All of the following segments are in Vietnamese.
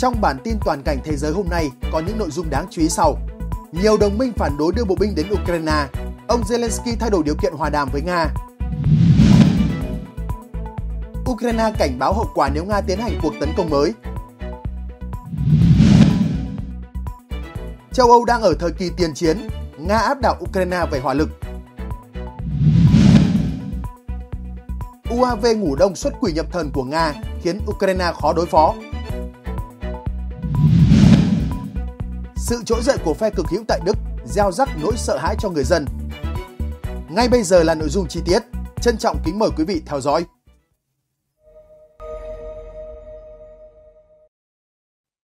Trong bản tin toàn cảnh thế giới hôm nay có những nội dung đáng chú ý sau. Nhiều đồng minh phản đối đưa bộ binh đến Ukraine. Ông Zelensky thay đổi điều kiện hòa đàm với Nga. Ukraine cảnh báo hậu quả nếu Nga tiến hành cuộc tấn công mới. Châu Âu đang ở thời kỳ tiền chiến, Nga áp đảo Ukraine về hỏa lực. UAV ngủ đông xuất quỷ nhập thần của Nga khiến Ukraine khó đối phó. Sự trỗi dậy của phe cực hữu tại Đức gieo rắc nỗi sợ hãi cho người dân. Ngay bây giờ là nội dung chi tiết, trân trọng kính mời quý vị theo dõi.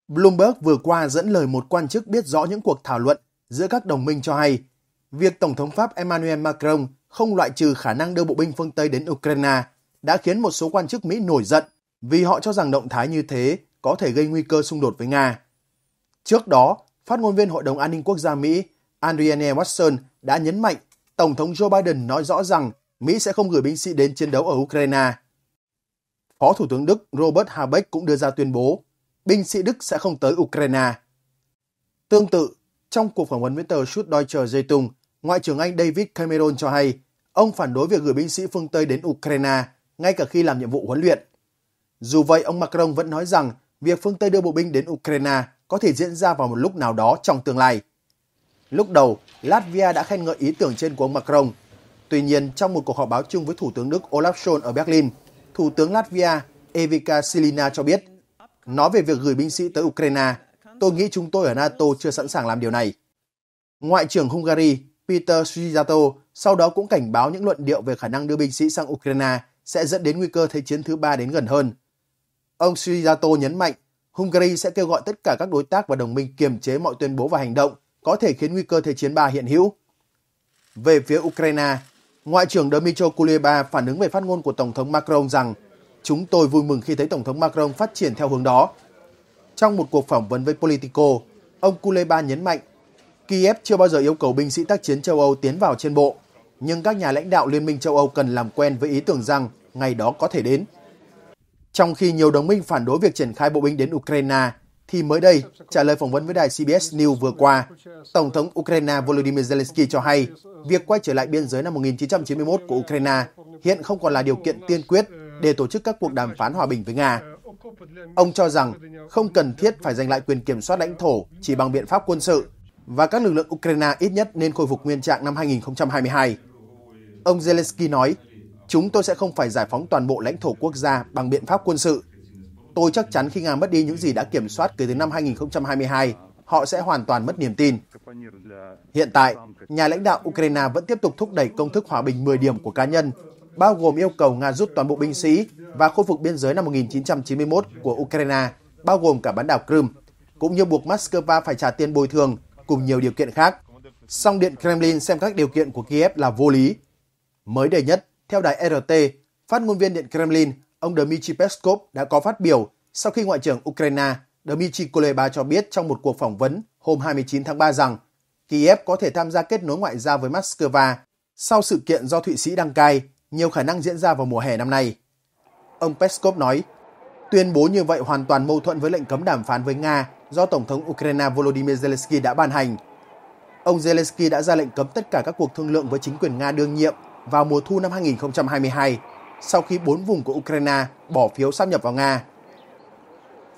Bloomberg vừa qua dẫn lời một quan chức biết rõ những cuộc thảo luận giữa các đồng minh cho hay, việc Tổng thống Pháp Emmanuel Macron không loại trừ khả năng đưa bộ binh phương Tây đến Ukraine đã khiến một số quan chức Mỹ nổi giận vì họ cho rằng động thái như thế có thể gây nguy cơ xung đột với Nga. Trước đó, Phát ngôn viên Hội đồng An ninh Quốc gia Mỹ Adrienne Watson đã nhấn mạnh Tổng thống Joe Biden nói rõ rằng Mỹ sẽ không gửi binh sĩ đến chiến đấu ở Ukraine. Phó Thủ tướng Đức Robert Habeck cũng đưa ra tuyên bố binh sĩ Đức sẽ không tới Ukraine. Tương tự, trong cuộc phỏng vấn với tờ Süddeutsche Zeitung, Ngoại trưởng Anh David Cameron cho hay ông phản đối việc gửi binh sĩ phương Tây đến Ukraine ngay cả khi làm nhiệm vụ huấn luyện. Dù vậy, ông Macron vẫn nói rằng việc phương Tây đưa bộ binh đến Ukraine có thể diễn ra vào một lúc nào đó trong tương lai. Lúc đầu, Latvia đã khen ngợi ý tưởng trên của ông Macron. Tuy nhiên, trong một cuộc họp báo chung với Thủ tướng Đức Olaf Scholz ở Berlin, Thủ tướng Latvia Evika Silina cho biết, nói về việc gửi binh sĩ tới Ukraine, tôi nghĩ chúng tôi ở NATO chưa sẵn sàng làm điều này. Ngoại trưởng Hungary Peter Sujato sau đó cũng cảnh báo những luận điệu về khả năng đưa binh sĩ sang Ukraine sẽ dẫn đến nguy cơ thế chiến thứ ba đến gần hơn. Ông Sujato nhấn mạnh Hungary sẽ kêu gọi tất cả các đối tác và đồng minh kiềm chế mọi tuyên bố và hành động có thể khiến nguy cơ Thế chiến 3 hiện hữu. Về phía Ukraine, Ngoại trưởng Dmytro Kuleba phản ứng về phát ngôn của Tổng thống Macron rằng Chúng tôi vui mừng khi thấy Tổng thống Macron phát triển theo hướng đó. Trong một cuộc phỏng vấn với Politico, ông Kuleba nhấn mạnh Kiev chưa bao giờ yêu cầu binh sĩ tác chiến châu Âu tiến vào trên bộ, nhưng các nhà lãnh đạo Liên minh châu Âu cần làm quen với ý tưởng rằng ngày đó có thể đến. Trong khi nhiều đồng minh phản đối việc triển khai bộ binh đến Ukraine, thì mới đây, trả lời phỏng vấn với đài CBS News vừa qua, Tổng thống Ukraine Volodymyr Zelensky cho hay việc quay trở lại biên giới năm 1991 của Ukraine hiện không còn là điều kiện tiên quyết để tổ chức các cuộc đàm phán hòa bình với Nga. Ông cho rằng không cần thiết phải giành lại quyền kiểm soát lãnh thổ chỉ bằng biện pháp quân sự và các lực lượng Ukraine ít nhất nên khôi phục nguyên trạng năm 2022. Ông Zelensky nói Chúng tôi sẽ không phải giải phóng toàn bộ lãnh thổ quốc gia bằng biện pháp quân sự. Tôi chắc chắn khi Nga mất đi những gì đã kiểm soát kể từ năm 2022, họ sẽ hoàn toàn mất niềm tin. Hiện tại, nhà lãnh đạo Ukraine vẫn tiếp tục thúc đẩy công thức hòa bình 10 điểm của cá nhân, bao gồm yêu cầu Nga rút toàn bộ binh sĩ và khôi phục biên giới năm 1991 của Ukraine, bao gồm cả bán đảo Crimea, cũng như buộc Moscow phải trả tiền bồi thường cùng nhiều điều kiện khác. Song Điện Kremlin xem các điều kiện của Kiev là vô lý. Mới đây nhất, theo đài RT, phát ngôn viên Điện Kremlin, ông Dmitry Peskov đã có phát biểu sau khi Ngoại trưởng Ukraine Dmitry Kuleba cho biết trong một cuộc phỏng vấn hôm 29 tháng 3 rằng Kiev có thể tham gia kết nối ngoại giao với Moscow sau sự kiện do Thụy Sĩ đăng cai, nhiều khả năng diễn ra vào mùa hè năm nay. Ông Peskov nói, tuyên bố như vậy hoàn toàn mâu thuẫn với lệnh cấm đàm phán với Nga do Tổng thống Ukraine Volodymyr Zelensky đã ban hành. Ông Zelensky đã ra lệnh cấm tất cả các cuộc thương lượng với chính quyền Nga đương nhiệm vào mùa thu năm 2022 sau khi bốn vùng của Ukraine bỏ phiếu sáp nhập vào Nga.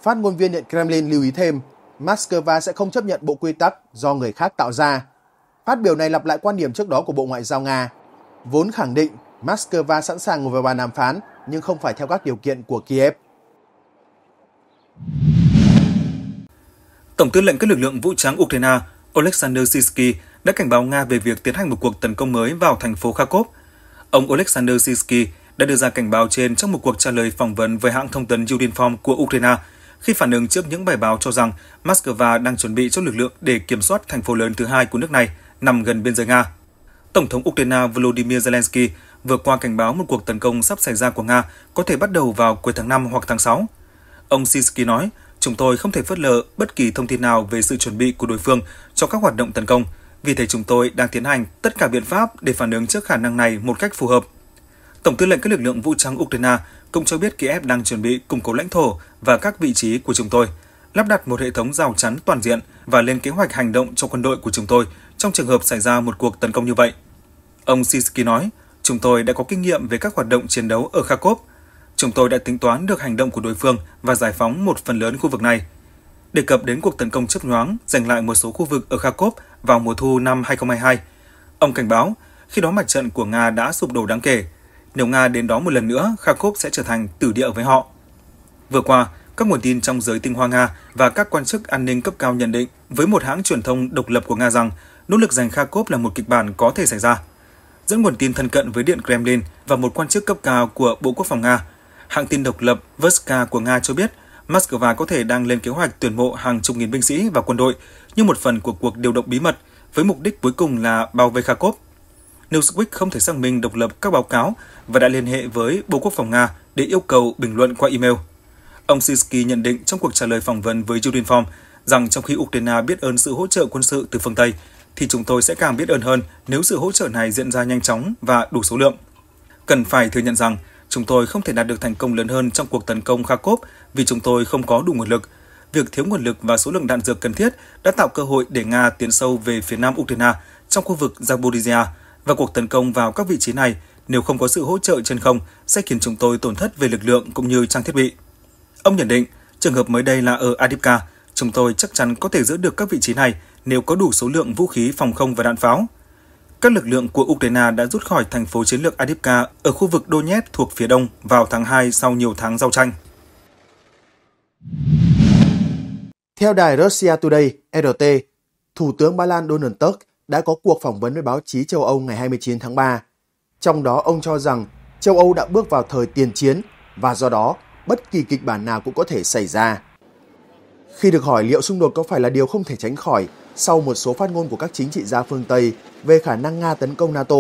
Phát ngôn viên Điện Kremlin lưu ý thêm, Moscow sẽ không chấp nhận bộ quy tắc do người khác tạo ra. Phát biểu này lặp lại quan điểm trước đó của Bộ Ngoại giao Nga, vốn khẳng định Moscow sẵn sàng ngồi vào bàn đàm phán nhưng không phải theo các điều kiện của Kiev. Tổng tư lệnh các lực lượng vũ trang Ukraine Oleksandr Sisky đã cảnh báo Nga về việc tiến hành một cuộc tấn công mới vào thành phố Kharkov Ông Oleksandr Sisky đã đưa ra cảnh báo trên trong một cuộc trả lời phỏng vấn với hãng thông tấn Udinform của Ukraine khi phản ứng trước những bài báo cho rằng Moscow đang chuẩn bị cho lực lượng để kiểm soát thành phố lớn thứ hai của nước này nằm gần biên giới Nga. Tổng thống Ukraine Volodymyr Zelensky vừa qua cảnh báo một cuộc tấn công sắp xảy ra của Nga có thể bắt đầu vào cuối tháng 5 hoặc tháng 6. Ông Sisky nói, chúng tôi không thể phớt lờ bất kỳ thông tin nào về sự chuẩn bị của đối phương cho các hoạt động tấn công – vì thế chúng tôi đang tiến hành tất cả biện pháp để phản ứng trước khả năng này một cách phù hợp. Tổng tư lệnh các lực lượng vũ trang Ukraine cũng cho biết Kiev đang chuẩn bị củng cố lãnh thổ và các vị trí của chúng tôi, lắp đặt một hệ thống rào chắn toàn diện và lên kế hoạch hành động cho quân đội của chúng tôi trong trường hợp xảy ra một cuộc tấn công như vậy. Ông Sisky nói, chúng tôi đã có kinh nghiệm về các hoạt động chiến đấu ở Kharkov. Chúng tôi đã tính toán được hành động của đối phương và giải phóng một phần lớn khu vực này – đề cập đến cuộc tấn công chớp nhoáng giành lại một số khu vực ở Kharkov vào mùa thu năm 2022. Ông cảnh báo, khi đó mặt trận của Nga đã sụp đổ đáng kể. Nếu Nga đến đó một lần nữa, Kharkov sẽ trở thành tử địa với họ. Vừa qua, các nguồn tin trong giới tinh hoa Nga và các quan chức an ninh cấp cao nhận định với một hãng truyền thông độc lập của Nga rằng nỗ lực giành Kharkov là một kịch bản có thể xảy ra. Dẫn nguồn tin thân cận với Điện Kremlin và một quan chức cấp cao của Bộ Quốc phòng Nga, hãng tin độc lập Voska của Nga cho biết Moscow có thể đang lên kế hoạch tuyển mộ hàng chục nghìn binh sĩ và quân đội như một phần của cuộc điều động bí mật với mục đích cuối cùng là bao vây Kharkov. Newsweek không thể xác minh độc lập các báo cáo và đã liên hệ với Bộ Quốc phòng Nga để yêu cầu bình luận qua email. Ông Sisky nhận định trong cuộc trả lời phỏng vấn với Urinform rằng trong khi Ukraine biết ơn sự hỗ trợ quân sự từ phương Tây, thì chúng tôi sẽ càng biết ơn hơn nếu sự hỗ trợ này diễn ra nhanh chóng và đủ số lượng. Cần phải thừa nhận rằng, chúng tôi không thể đạt được thành công lớn hơn trong cuộc tấn công Kharkov vì chúng tôi không có đủ nguồn lực. Việc thiếu nguồn lực và số lượng đạn dược cần thiết đã tạo cơ hội để Nga tiến sâu về phía nam Ukraine trong khu vực Zaporizhia và cuộc tấn công vào các vị trí này nếu không có sự hỗ trợ trên không sẽ khiến chúng tôi tổn thất về lực lượng cũng như trang thiết bị. Ông nhận định, trường hợp mới đây là ở Adipka, chúng tôi chắc chắn có thể giữ được các vị trí này nếu có đủ số lượng vũ khí phòng không và đạn pháo. Các lực lượng của Ukraine đã rút khỏi thành phố chiến lược Adipka ở khu vực Donetsk thuộc phía đông vào tháng 2 sau nhiều tháng giao tranh. Theo đài Russia Today, RT, Thủ tướng Ba Lan Donald Tusk đã có cuộc phỏng vấn với báo chí châu Âu ngày 29 tháng 3. Trong đó ông cho rằng châu Âu đã bước vào thời tiền chiến và do đó bất kỳ kịch bản nào cũng có thể xảy ra. Khi được hỏi liệu xung đột có phải là điều không thể tránh khỏi sau một số phát ngôn của các chính trị gia phương Tây về khả năng Nga tấn công NATO,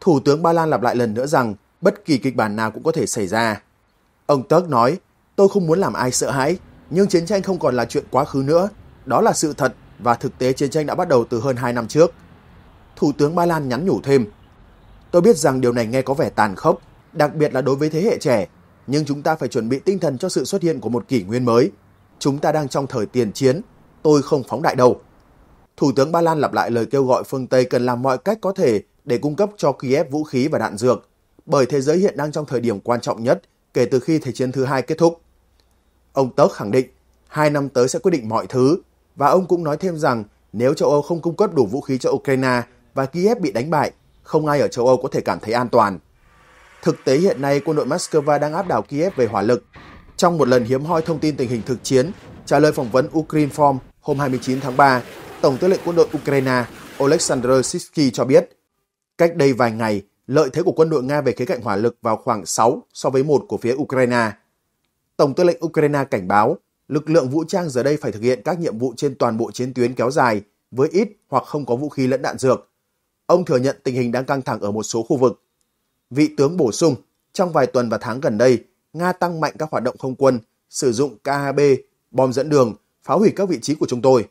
Thủ tướng Ba Lan lặp lại lần nữa rằng bất kỳ kịch bản nào cũng có thể xảy ra. Ông Tusk nói Tôi không muốn làm ai sợ hãi, nhưng chiến tranh không còn là chuyện quá khứ nữa. Đó là sự thật và thực tế chiến tranh đã bắt đầu từ hơn 2 năm trước. Thủ tướng Ba Lan nhắn nhủ thêm. Tôi biết rằng điều này nghe có vẻ tàn khốc, đặc biệt là đối với thế hệ trẻ, nhưng chúng ta phải chuẩn bị tinh thần cho sự xuất hiện của một kỷ nguyên mới. Chúng ta đang trong thời tiền chiến, tôi không phóng đại đâu. Thủ tướng Ba Lan lặp lại lời kêu gọi phương Tây cần làm mọi cách có thể để cung cấp cho Kiev vũ khí và đạn dược, bởi thế giới hiện đang trong thời điểm quan trọng nhất kể từ khi Thế chiến thứ hai kết thúc. Ông Tớ khẳng định hai năm tới sẽ quyết định mọi thứ và ông cũng nói thêm rằng nếu châu Âu không cung cấp đủ vũ khí cho Ukraine và Kiev bị đánh bại, không ai ở châu Âu có thể cảm thấy an toàn. Thực tế hiện nay quân đội Moscow đang áp đảo Kiev về hỏa lực. Trong một lần hiếm hoi thông tin tình hình thực chiến, trả lời phỏng vấn Ukrinform hôm 29 tháng 3, Tổng tư lệnh quân đội Ukraine Oleksandr Sitsky cho biết, cách đây vài ngày, lợi thế của quân đội Nga về khía cạnh hỏa lực vào khoảng 6 so với 1 của phía Ukraine – Tổng tư lệnh Ukraine cảnh báo lực lượng vũ trang giờ đây phải thực hiện các nhiệm vụ trên toàn bộ chiến tuyến kéo dài với ít hoặc không có vũ khí lẫn đạn dược. Ông thừa nhận tình hình đang căng thẳng ở một số khu vực. Vị tướng bổ sung, trong vài tuần và tháng gần đây, Nga tăng mạnh các hoạt động không quân, sử dụng KHB, bom dẫn đường, phá hủy các vị trí của chúng tôi.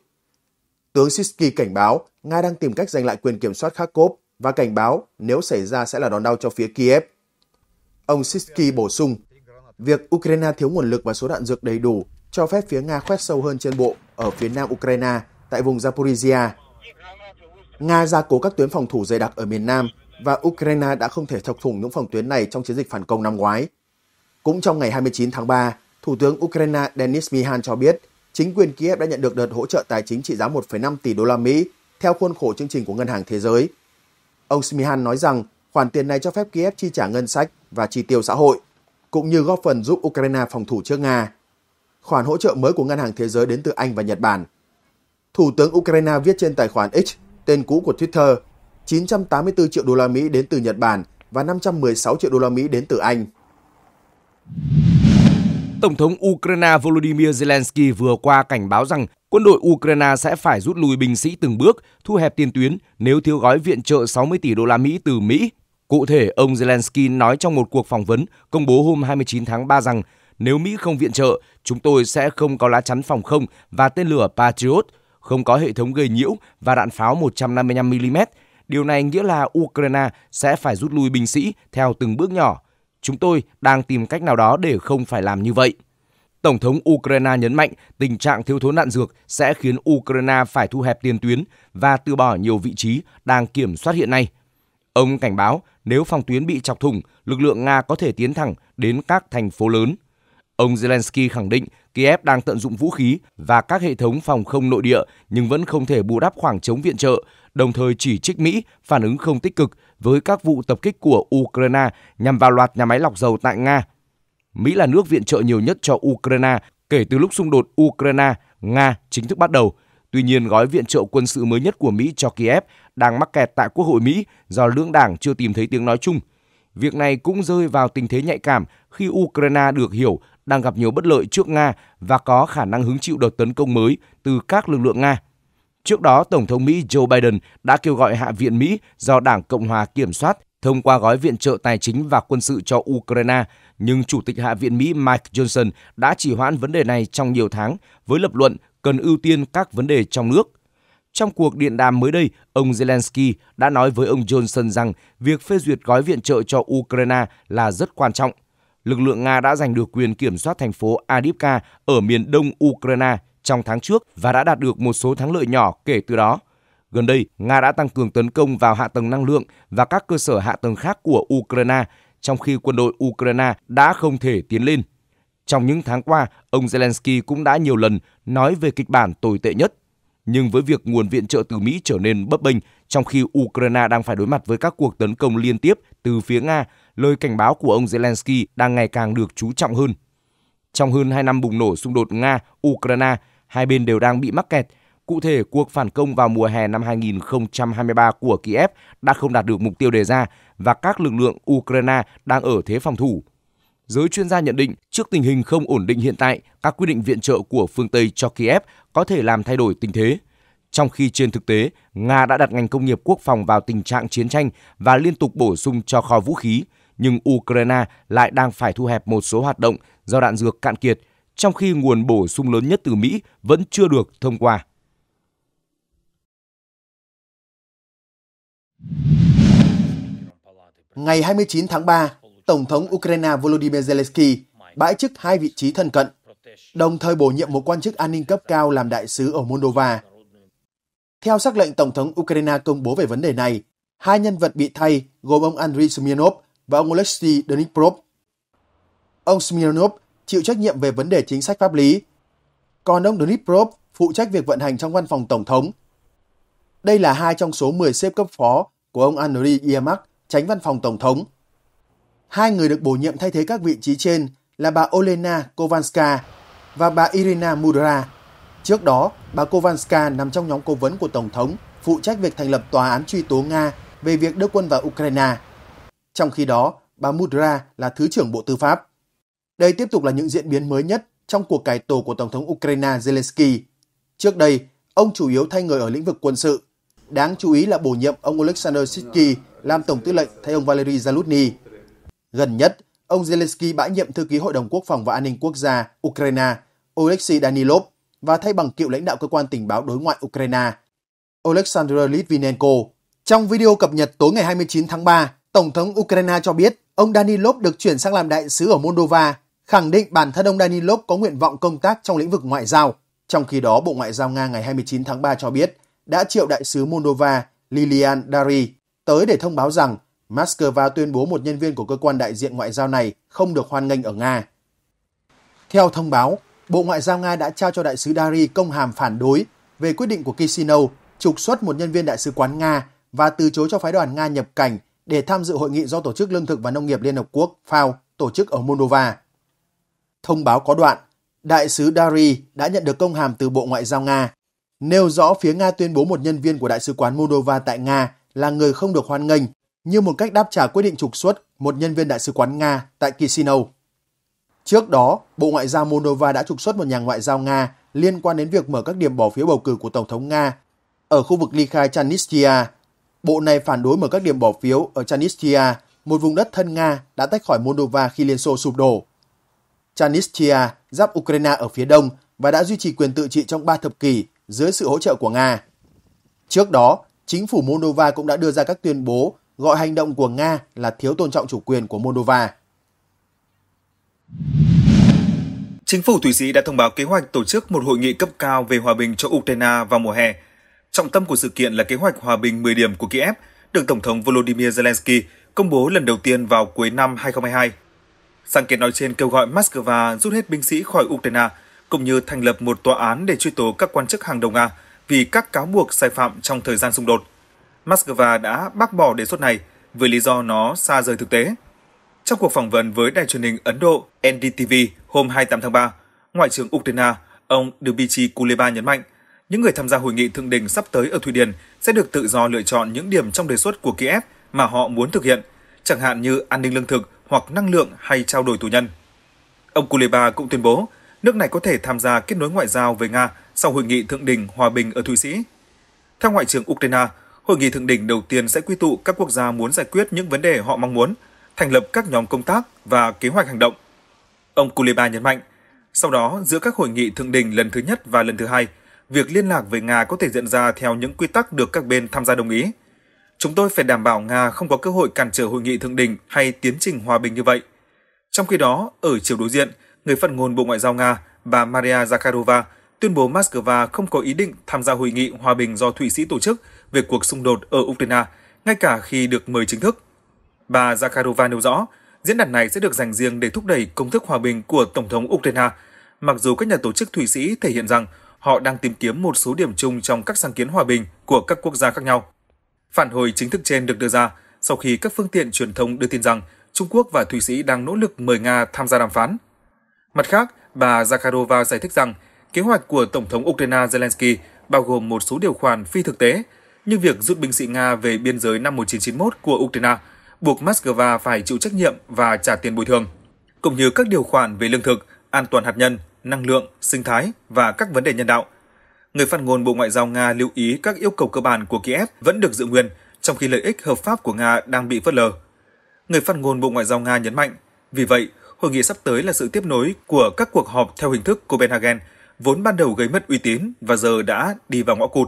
Tướng Sisky cảnh báo Nga đang tìm cách giành lại quyền kiểm soát Kharkov và cảnh báo nếu xảy ra sẽ là đòn đau cho phía Kiev. Ông Sisky bổ sung, Việc Ukraine thiếu nguồn lực và số đạn dược đầy đủ cho phép phía Nga khoét sâu hơn trên bộ ở phía nam Ukraine tại vùng Zaporizhia. Nga gia cố các tuyến phòng thủ dày đặc ở miền nam và Ukraine đã không thể thọc thủng những phòng tuyến này trong chiến dịch phản công năm ngoái. Cũng trong ngày 29 tháng 3, Thủ tướng Ukraine Denis Mihan cho biết chính quyền Kiev đã nhận được đợt hỗ trợ tài chính trị giá 1,5 tỷ đô la Mỹ theo khuôn khổ chương trình của Ngân hàng Thế giới. Ông Smihan nói rằng khoản tiền này cho phép Kiev chi trả ngân sách và chi tiêu xã hội – cũng như góp phần giúp Ukraine phòng thủ trước Nga. Khoản hỗ trợ mới của Ngân hàng Thế giới đến từ Anh và Nhật Bản. Thủ tướng Ukraine viết trên tài khoản X, tên cũ của Twitter, 984 triệu đô la Mỹ đến từ Nhật Bản và 516 triệu đô la Mỹ đến từ Anh. Tổng thống Ukraine Volodymyr Zelensky vừa qua cảnh báo rằng quân đội Ukraine sẽ phải rút lui binh sĩ từng bước, thu hẹp tiền tuyến nếu thiếu gói viện trợ 60 tỷ đô la Mỹ từ Mỹ Cụ thể, ông Zelensky nói trong một cuộc phỏng vấn công bố hôm 29 tháng 3 rằng nếu Mỹ không viện trợ, chúng tôi sẽ không có lá chắn phòng không và tên lửa Patriot, không có hệ thống gây nhiễu và đạn pháo 155mm. Điều này nghĩa là Ukraine sẽ phải rút lui binh sĩ theo từng bước nhỏ. Chúng tôi đang tìm cách nào đó để không phải làm như vậy. Tổng thống Ukraine nhấn mạnh tình trạng thiếu thốn đạn dược sẽ khiến Ukraine phải thu hẹp tiền tuyến và từ bỏ nhiều vị trí đang kiểm soát hiện nay. Ông cảnh báo nếu phòng tuyến bị chọc thủng, lực lượng Nga có thể tiến thẳng đến các thành phố lớn. Ông Zelensky khẳng định Kiev đang tận dụng vũ khí và các hệ thống phòng không nội địa nhưng vẫn không thể bù đắp khoảng trống viện trợ, đồng thời chỉ trích Mỹ phản ứng không tích cực với các vụ tập kích của Ukraine nhằm vào loạt nhà máy lọc dầu tại Nga. Mỹ là nước viện trợ nhiều nhất cho Ukraine kể từ lúc xung đột Ukraine-Nga chính thức bắt đầu – Tuy nhiên, gói viện trợ quân sự mới nhất của Mỹ cho Kiev đang mắc kẹt tại Quốc hội Mỹ do lưỡng đảng chưa tìm thấy tiếng nói chung. Việc này cũng rơi vào tình thế nhạy cảm khi Ukraine được hiểu đang gặp nhiều bất lợi trước Nga và có khả năng hứng chịu đợt tấn công mới từ các lực lượng Nga. Trước đó, Tổng thống Mỹ Joe Biden đã kêu gọi Hạ viện Mỹ do Đảng Cộng hòa kiểm soát thông qua gói viện trợ tài chính và quân sự cho Ukraine, nhưng Chủ tịch Hạ viện Mỹ Mike Johnson đã chỉ hoãn vấn đề này trong nhiều tháng với lập luận cần ưu tiên các vấn đề trong nước. Trong cuộc điện đàm mới đây, ông Zelensky đã nói với ông Johnson rằng việc phê duyệt gói viện trợ cho Ukraine là rất quan trọng. Lực lượng Nga đã giành được quyền kiểm soát thành phố Adivka ở miền đông Ukraine trong tháng trước và đã đạt được một số thắng lợi nhỏ kể từ đó. Gần đây, Nga đã tăng cường tấn công vào hạ tầng năng lượng và các cơ sở hạ tầng khác của Ukraine, trong khi quân đội Ukraine đã không thể tiến lên. Trong những tháng qua, ông Zelensky cũng đã nhiều lần nói về kịch bản tồi tệ nhất. Nhưng với việc nguồn viện trợ từ Mỹ trở nên bấp bênh, trong khi Ukraine đang phải đối mặt với các cuộc tấn công liên tiếp từ phía Nga, lời cảnh báo của ông Zelensky đang ngày càng được chú trọng hơn. Trong hơn 2 năm bùng nổ xung đột Nga-Ukraine, hai bên đều đang bị mắc kẹt. Cụ thể, cuộc phản công vào mùa hè năm 2023 của Kiev đã không đạt được mục tiêu đề ra và các lực lượng Ukraine đang ở thế phòng thủ. Giới chuyên gia nhận định, trước tình hình không ổn định hiện tại, các quy định viện trợ của phương Tây cho Kiev có thể làm thay đổi tình thế. Trong khi trên thực tế, Nga đã đặt ngành công nghiệp quốc phòng vào tình trạng chiến tranh và liên tục bổ sung cho kho vũ khí, nhưng Ukraine lại đang phải thu hẹp một số hoạt động do đạn dược cạn kiệt, trong khi nguồn bổ sung lớn nhất từ Mỹ vẫn chưa được thông qua. Ngày 29 tháng 3, Tổng thống Ukraine Volodymyr Zelensky bãi chức hai vị trí thân cận, đồng thời bổ nhiệm một quan chức an ninh cấp cao làm đại sứ ở Moldova. Theo xác lệnh Tổng thống Ukraine công bố về vấn đề này, hai nhân vật bị thay gồm ông Andriy Smirnov và ông Oleksiy Dniprov. Ông Smirnov chịu trách nhiệm về vấn đề chính sách pháp lý, còn ông Dniprov phụ trách việc vận hành trong văn phòng Tổng thống. Đây là hai trong số 10 xếp cấp phó của ông Andriy Yermak, tránh văn phòng Tổng thống. Hai người được bổ nhiệm thay thế các vị trí trên là bà Olena Kovanska và bà Irina Mudra. Trước đó, bà Kovanska nằm trong nhóm cố vấn của Tổng thống phụ trách việc thành lập tòa án truy tố Nga về việc đưa quân vào Ukraine. Trong khi đó, bà Mudra là Thứ trưởng Bộ Tư pháp. Đây tiếp tục là những diễn biến mới nhất trong cuộc cải tổ của Tổng thống Ukraine Zelensky. Trước đây, ông chủ yếu thay người ở lĩnh vực quân sự. Đáng chú ý là bổ nhiệm ông Oleksandr Sitski làm Tổng tư lệnh thay ông Valery Zaluzny. Gần nhất, ông Zelensky bãi nhiệm thư ký Hội đồng Quốc phòng và An ninh Quốc gia Ukraine Oleksiy Danilov và thay bằng cựu lãnh đạo cơ quan tình báo đối ngoại Ukraine Oleksandr Litvinenko. Trong video cập nhật tối ngày 29 tháng 3, Tổng thống Ukraine cho biết ông Danilov được chuyển sang làm đại sứ ở Moldova, khẳng định bản thân ông Danilov có nguyện vọng công tác trong lĩnh vực ngoại giao. Trong khi đó, Bộ Ngoại giao Nga ngày 29 tháng 3 cho biết đã triệu đại sứ Moldova Lilian Dari tới để thông báo rằng Moscow tuyên bố một nhân viên của cơ quan đại diện ngoại giao này không được hoan nghênh ở Nga. Theo thông báo, Bộ Ngoại giao Nga đã trao cho đại sứ Dari công hàm phản đối về quyết định của Kishinev trục xuất một nhân viên đại sứ quán Nga và từ chối cho phái đoàn Nga nhập cảnh để tham dự hội nghị do Tổ chức Lương thực và Nông nghiệp Liên Hợp Quốc FAO tổ chức ở Moldova. Thông báo có đoạn, đại sứ Dari đã nhận được công hàm từ Bộ Ngoại giao Nga, nêu rõ phía Nga tuyên bố một nhân viên của Đại sứ quán Moldova tại Nga là người không được hoan nghênh như một cách đáp trả quyết định trục xuất một nhân viên đại sứ quán Nga tại Chisinau. Trước đó, Bộ Ngoại giao Moldova đã trục xuất một nhà ngoại giao Nga liên quan đến việc mở các điểm bỏ phiếu bầu cử của Tổng thống Nga ở khu vực ly khai Chanistria. Bộ này phản đối mở các điểm bỏ phiếu ở Chanistria, một vùng đất thân Nga đã tách khỏi Moldova khi Liên Xô sụp đổ. Chanistria giáp Ukraine ở phía đông và đã duy trì quyền tự trị trong 3 thập kỷ dưới sự hỗ trợ của Nga. Trước đó, chính phủ Moldova cũng đã đưa ra các tuyên bố gọi hành động của Nga là thiếu tôn trọng chủ quyền của Moldova. Chính phủ Thụy Sĩ đã thông báo kế hoạch tổ chức một hội nghị cấp cao về hòa bình cho Ukraine vào mùa hè. Trọng tâm của sự kiện là kế hoạch hòa bình 10 điểm của Kiev, được Tổng thống Volodymyr Zelensky công bố lần đầu tiên vào cuối năm 2022. Sáng kiến nói trên kêu gọi Moscow rút hết binh sĩ khỏi Ukraine, cũng như thành lập một tòa án để truy tố các quan chức hàng đầu Nga vì các cáo buộc sai phạm trong thời gian xung đột. Moscow đã bác bỏ đề xuất này với lý do nó xa rời thực tế. Trong cuộc phỏng vấn với đài truyền hình Ấn Độ NDTV hôm 28 tháng 3, Ngoại trưởng Ukraine ông Dmitry Kuleba nhấn mạnh, những người tham gia hội nghị thượng đỉnh sắp tới ở Thụy Điển sẽ được tự do lựa chọn những điểm trong đề xuất của Kiev mà họ muốn thực hiện, chẳng hạn như an ninh lương thực hoặc năng lượng hay trao đổi tù nhân. Ông Kuleba cũng tuyên bố, nước này có thể tham gia kết nối ngoại giao với Nga sau hội nghị thượng đỉnh hòa bình ở Thụy Sĩ. Theo Ngoại trưởng Ukraine, Hội nghị thượng đỉnh đầu tiên sẽ quy tụ các quốc gia muốn giải quyết những vấn đề họ mong muốn, thành lập các nhóm công tác và kế hoạch hành động. Ông Kuleba nhấn mạnh, sau đó giữa các hội nghị thượng đỉnh lần thứ nhất và lần thứ hai, việc liên lạc với Nga có thể diễn ra theo những quy tắc được các bên tham gia đồng ý. Chúng tôi phải đảm bảo Nga không có cơ hội cản trở hội nghị thượng đỉnh hay tiến trình hòa bình như vậy. Trong khi đó, ở chiều đối diện, người phát ngôn Bộ Ngoại giao Nga, bà Maria Zakharova tuyên bố Moscow không có ý định tham gia hội nghị hòa bình do Thụy Sĩ tổ chức – về cuộc xung đột ở Ukraine, ngay cả khi được mời chính thức. Bà Zakharova nêu rõ, diễn đàn này sẽ được dành riêng để thúc đẩy công thức hòa bình của Tổng thống Ukraine, mặc dù các nhà tổ chức Thụy Sĩ thể hiện rằng họ đang tìm kiếm một số điểm chung trong các sáng kiến hòa bình của các quốc gia khác nhau. Phản hồi chính thức trên được đưa ra sau khi các phương tiện truyền thông đưa tin rằng Trung Quốc và Thụy Sĩ đang nỗ lực mời Nga tham gia đàm phán. Mặt khác, bà Zakharova giải thích rằng kế hoạch của Tổng thống Ukraine Zelensky bao gồm một số điều khoản phi thực tế như việc rút binh sĩ Nga về biên giới năm 1991 của Ukraine, buộc Moscow phải chịu trách nhiệm và trả tiền bồi thường, cũng như các điều khoản về lương thực, an toàn hạt nhân, năng lượng, sinh thái và các vấn đề nhân đạo. Người phát ngôn Bộ Ngoại giao Nga lưu ý các yêu cầu cơ bản của Kiev vẫn được giữ nguyên, trong khi lợi ích hợp pháp của Nga đang bị phớt lờ. Người phát ngôn Bộ Ngoại giao Nga nhấn mạnh, vì vậy, hội nghị sắp tới là sự tiếp nối của các cuộc họp theo hình thức Copenhagen, vốn ban đầu gây mất uy tín và giờ đã đi vào ngõ cụt.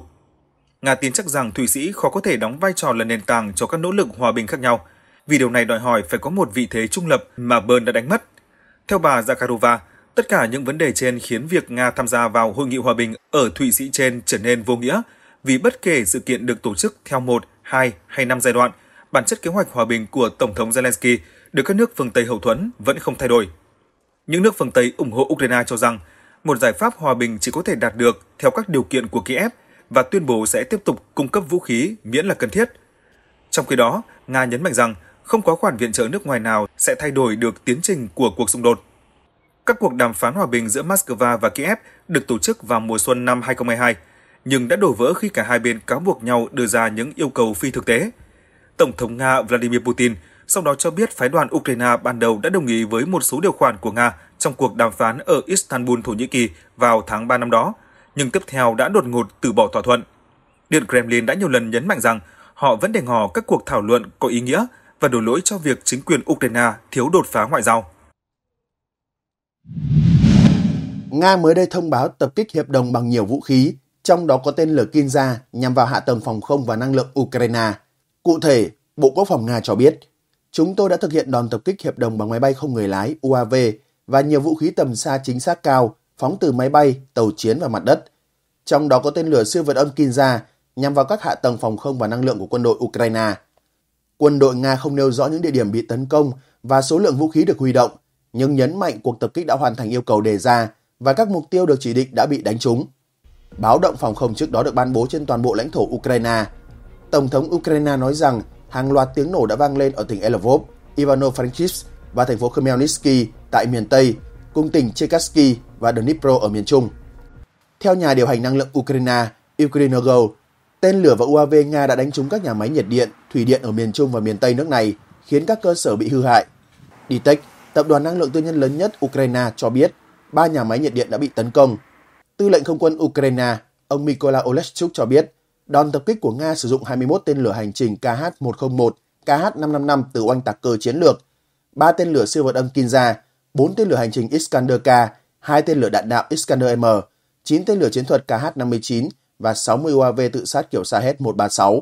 Nga tin chắc rằng Thụy Sĩ khó có thể đóng vai trò là nền tảng cho các nỗ lực hòa bình khác nhau, vì điều này đòi hỏi phải có một vị thế trung lập mà Bern đã đánh mất. Theo bà Zakharova, tất cả những vấn đề trên khiến việc Nga tham gia vào hội nghị hòa bình ở Thụy Sĩ trên trở nên vô nghĩa, vì bất kể sự kiện được tổ chức theo một, hai hay năm giai đoạn, bản chất kế hoạch hòa bình của Tổng thống Zelensky được các nước phương Tây hậu thuẫn vẫn không thay đổi. Những nước phương Tây ủng hộ Ukraine cho rằng một giải pháp hòa bình chỉ có thể đạt được theo các điều kiện của Kiev – và tuyên bố sẽ tiếp tục cung cấp vũ khí miễn là cần thiết. Trong khi đó, Nga nhấn mạnh rằng không có khoản viện trợ nước ngoài nào sẽ thay đổi được tiến trình của cuộc xung đột. Các cuộc đàm phán hòa bình giữa Moscow và Kiev được tổ chức vào mùa xuân năm 2022, nhưng đã đổ vỡ khi cả hai bên cáo buộc nhau đưa ra những yêu cầu phi thực tế. Tổng thống Nga Vladimir Putin sau đó cho biết phái đoàn Ukraine ban đầu đã đồng ý với một số điều khoản của Nga trong cuộc đàm phán ở Istanbul, Thổ Nhĩ Kỳ vào tháng 3 năm đó – nhưng tiếp theo đã đột ngột từ bỏ thỏa thuận. Điện Kremlin đã nhiều lần nhấn mạnh rằng họ vẫn đề ngỏ các cuộc thảo luận có ý nghĩa và đổ lỗi cho việc chính quyền Ukraine thiếu đột phá ngoại giao. Nga mới đây thông báo tập kích hiệp đồng bằng nhiều vũ khí, trong đó có tên lửa Kinza nhằm vào hạ tầng phòng không và năng lượng Ukraine. Cụ thể, Bộ Quốc phòng Nga cho biết, chúng tôi đã thực hiện đòn tập kích hiệp đồng bằng máy bay không người lái UAV và nhiều vũ khí tầm xa chính xác cao phóng từ máy bay, tàu chiến và mặt đất. Trong đó có tên lửa siêu vượt âm Kinza nhằm vào các hạ tầng phòng không và năng lượng của quân đội Ukraine. Quân đội Nga không nêu rõ những địa điểm bị tấn công và số lượng vũ khí được huy động, nhưng nhấn mạnh cuộc tập kích đã hoàn thành yêu cầu đề ra và các mục tiêu được chỉ định đã bị đánh trúng. Báo động phòng không trước đó được ban bố trên toàn bộ lãnh thổ Ukraine. Tổng thống Ukraine nói rằng hàng loạt tiếng nổ đã vang lên ở tỉnh Elvov, Ivano-Frankivsk và thành phố Khmelnytsky tại miền Tây, cùng tỉnh Chekatsky và Dnipro ở miền Trung. Theo nhà điều hành năng lượng Ukraine, Ukrinergo, tên lửa và UAV Nga đã đánh trúng các nhà máy nhiệt điện, thủy điện ở miền Trung và miền Tây nước này, khiến các cơ sở bị hư hại. Ditech, tập đoàn năng lượng tư nhân lớn nhất Ukraine cho biết ba nhà máy nhiệt điện đã bị tấn công. Tư lệnh không quân Ukraine, ông Mykola Oleschuk cho biết, đòn tập kích của Nga sử dụng 21 tên lửa hành trình KH-101, KH-555 từ oanh tạc cơ chiến lược, ba tên lửa siêu vật âm Kinza, bốn tên lửa hành trình Iskander-K hai tên lửa đạn đạo Iskander-M, 9 tên lửa chiến thuật KH-59 và 60 UAV tự sát kiểu Shahed 136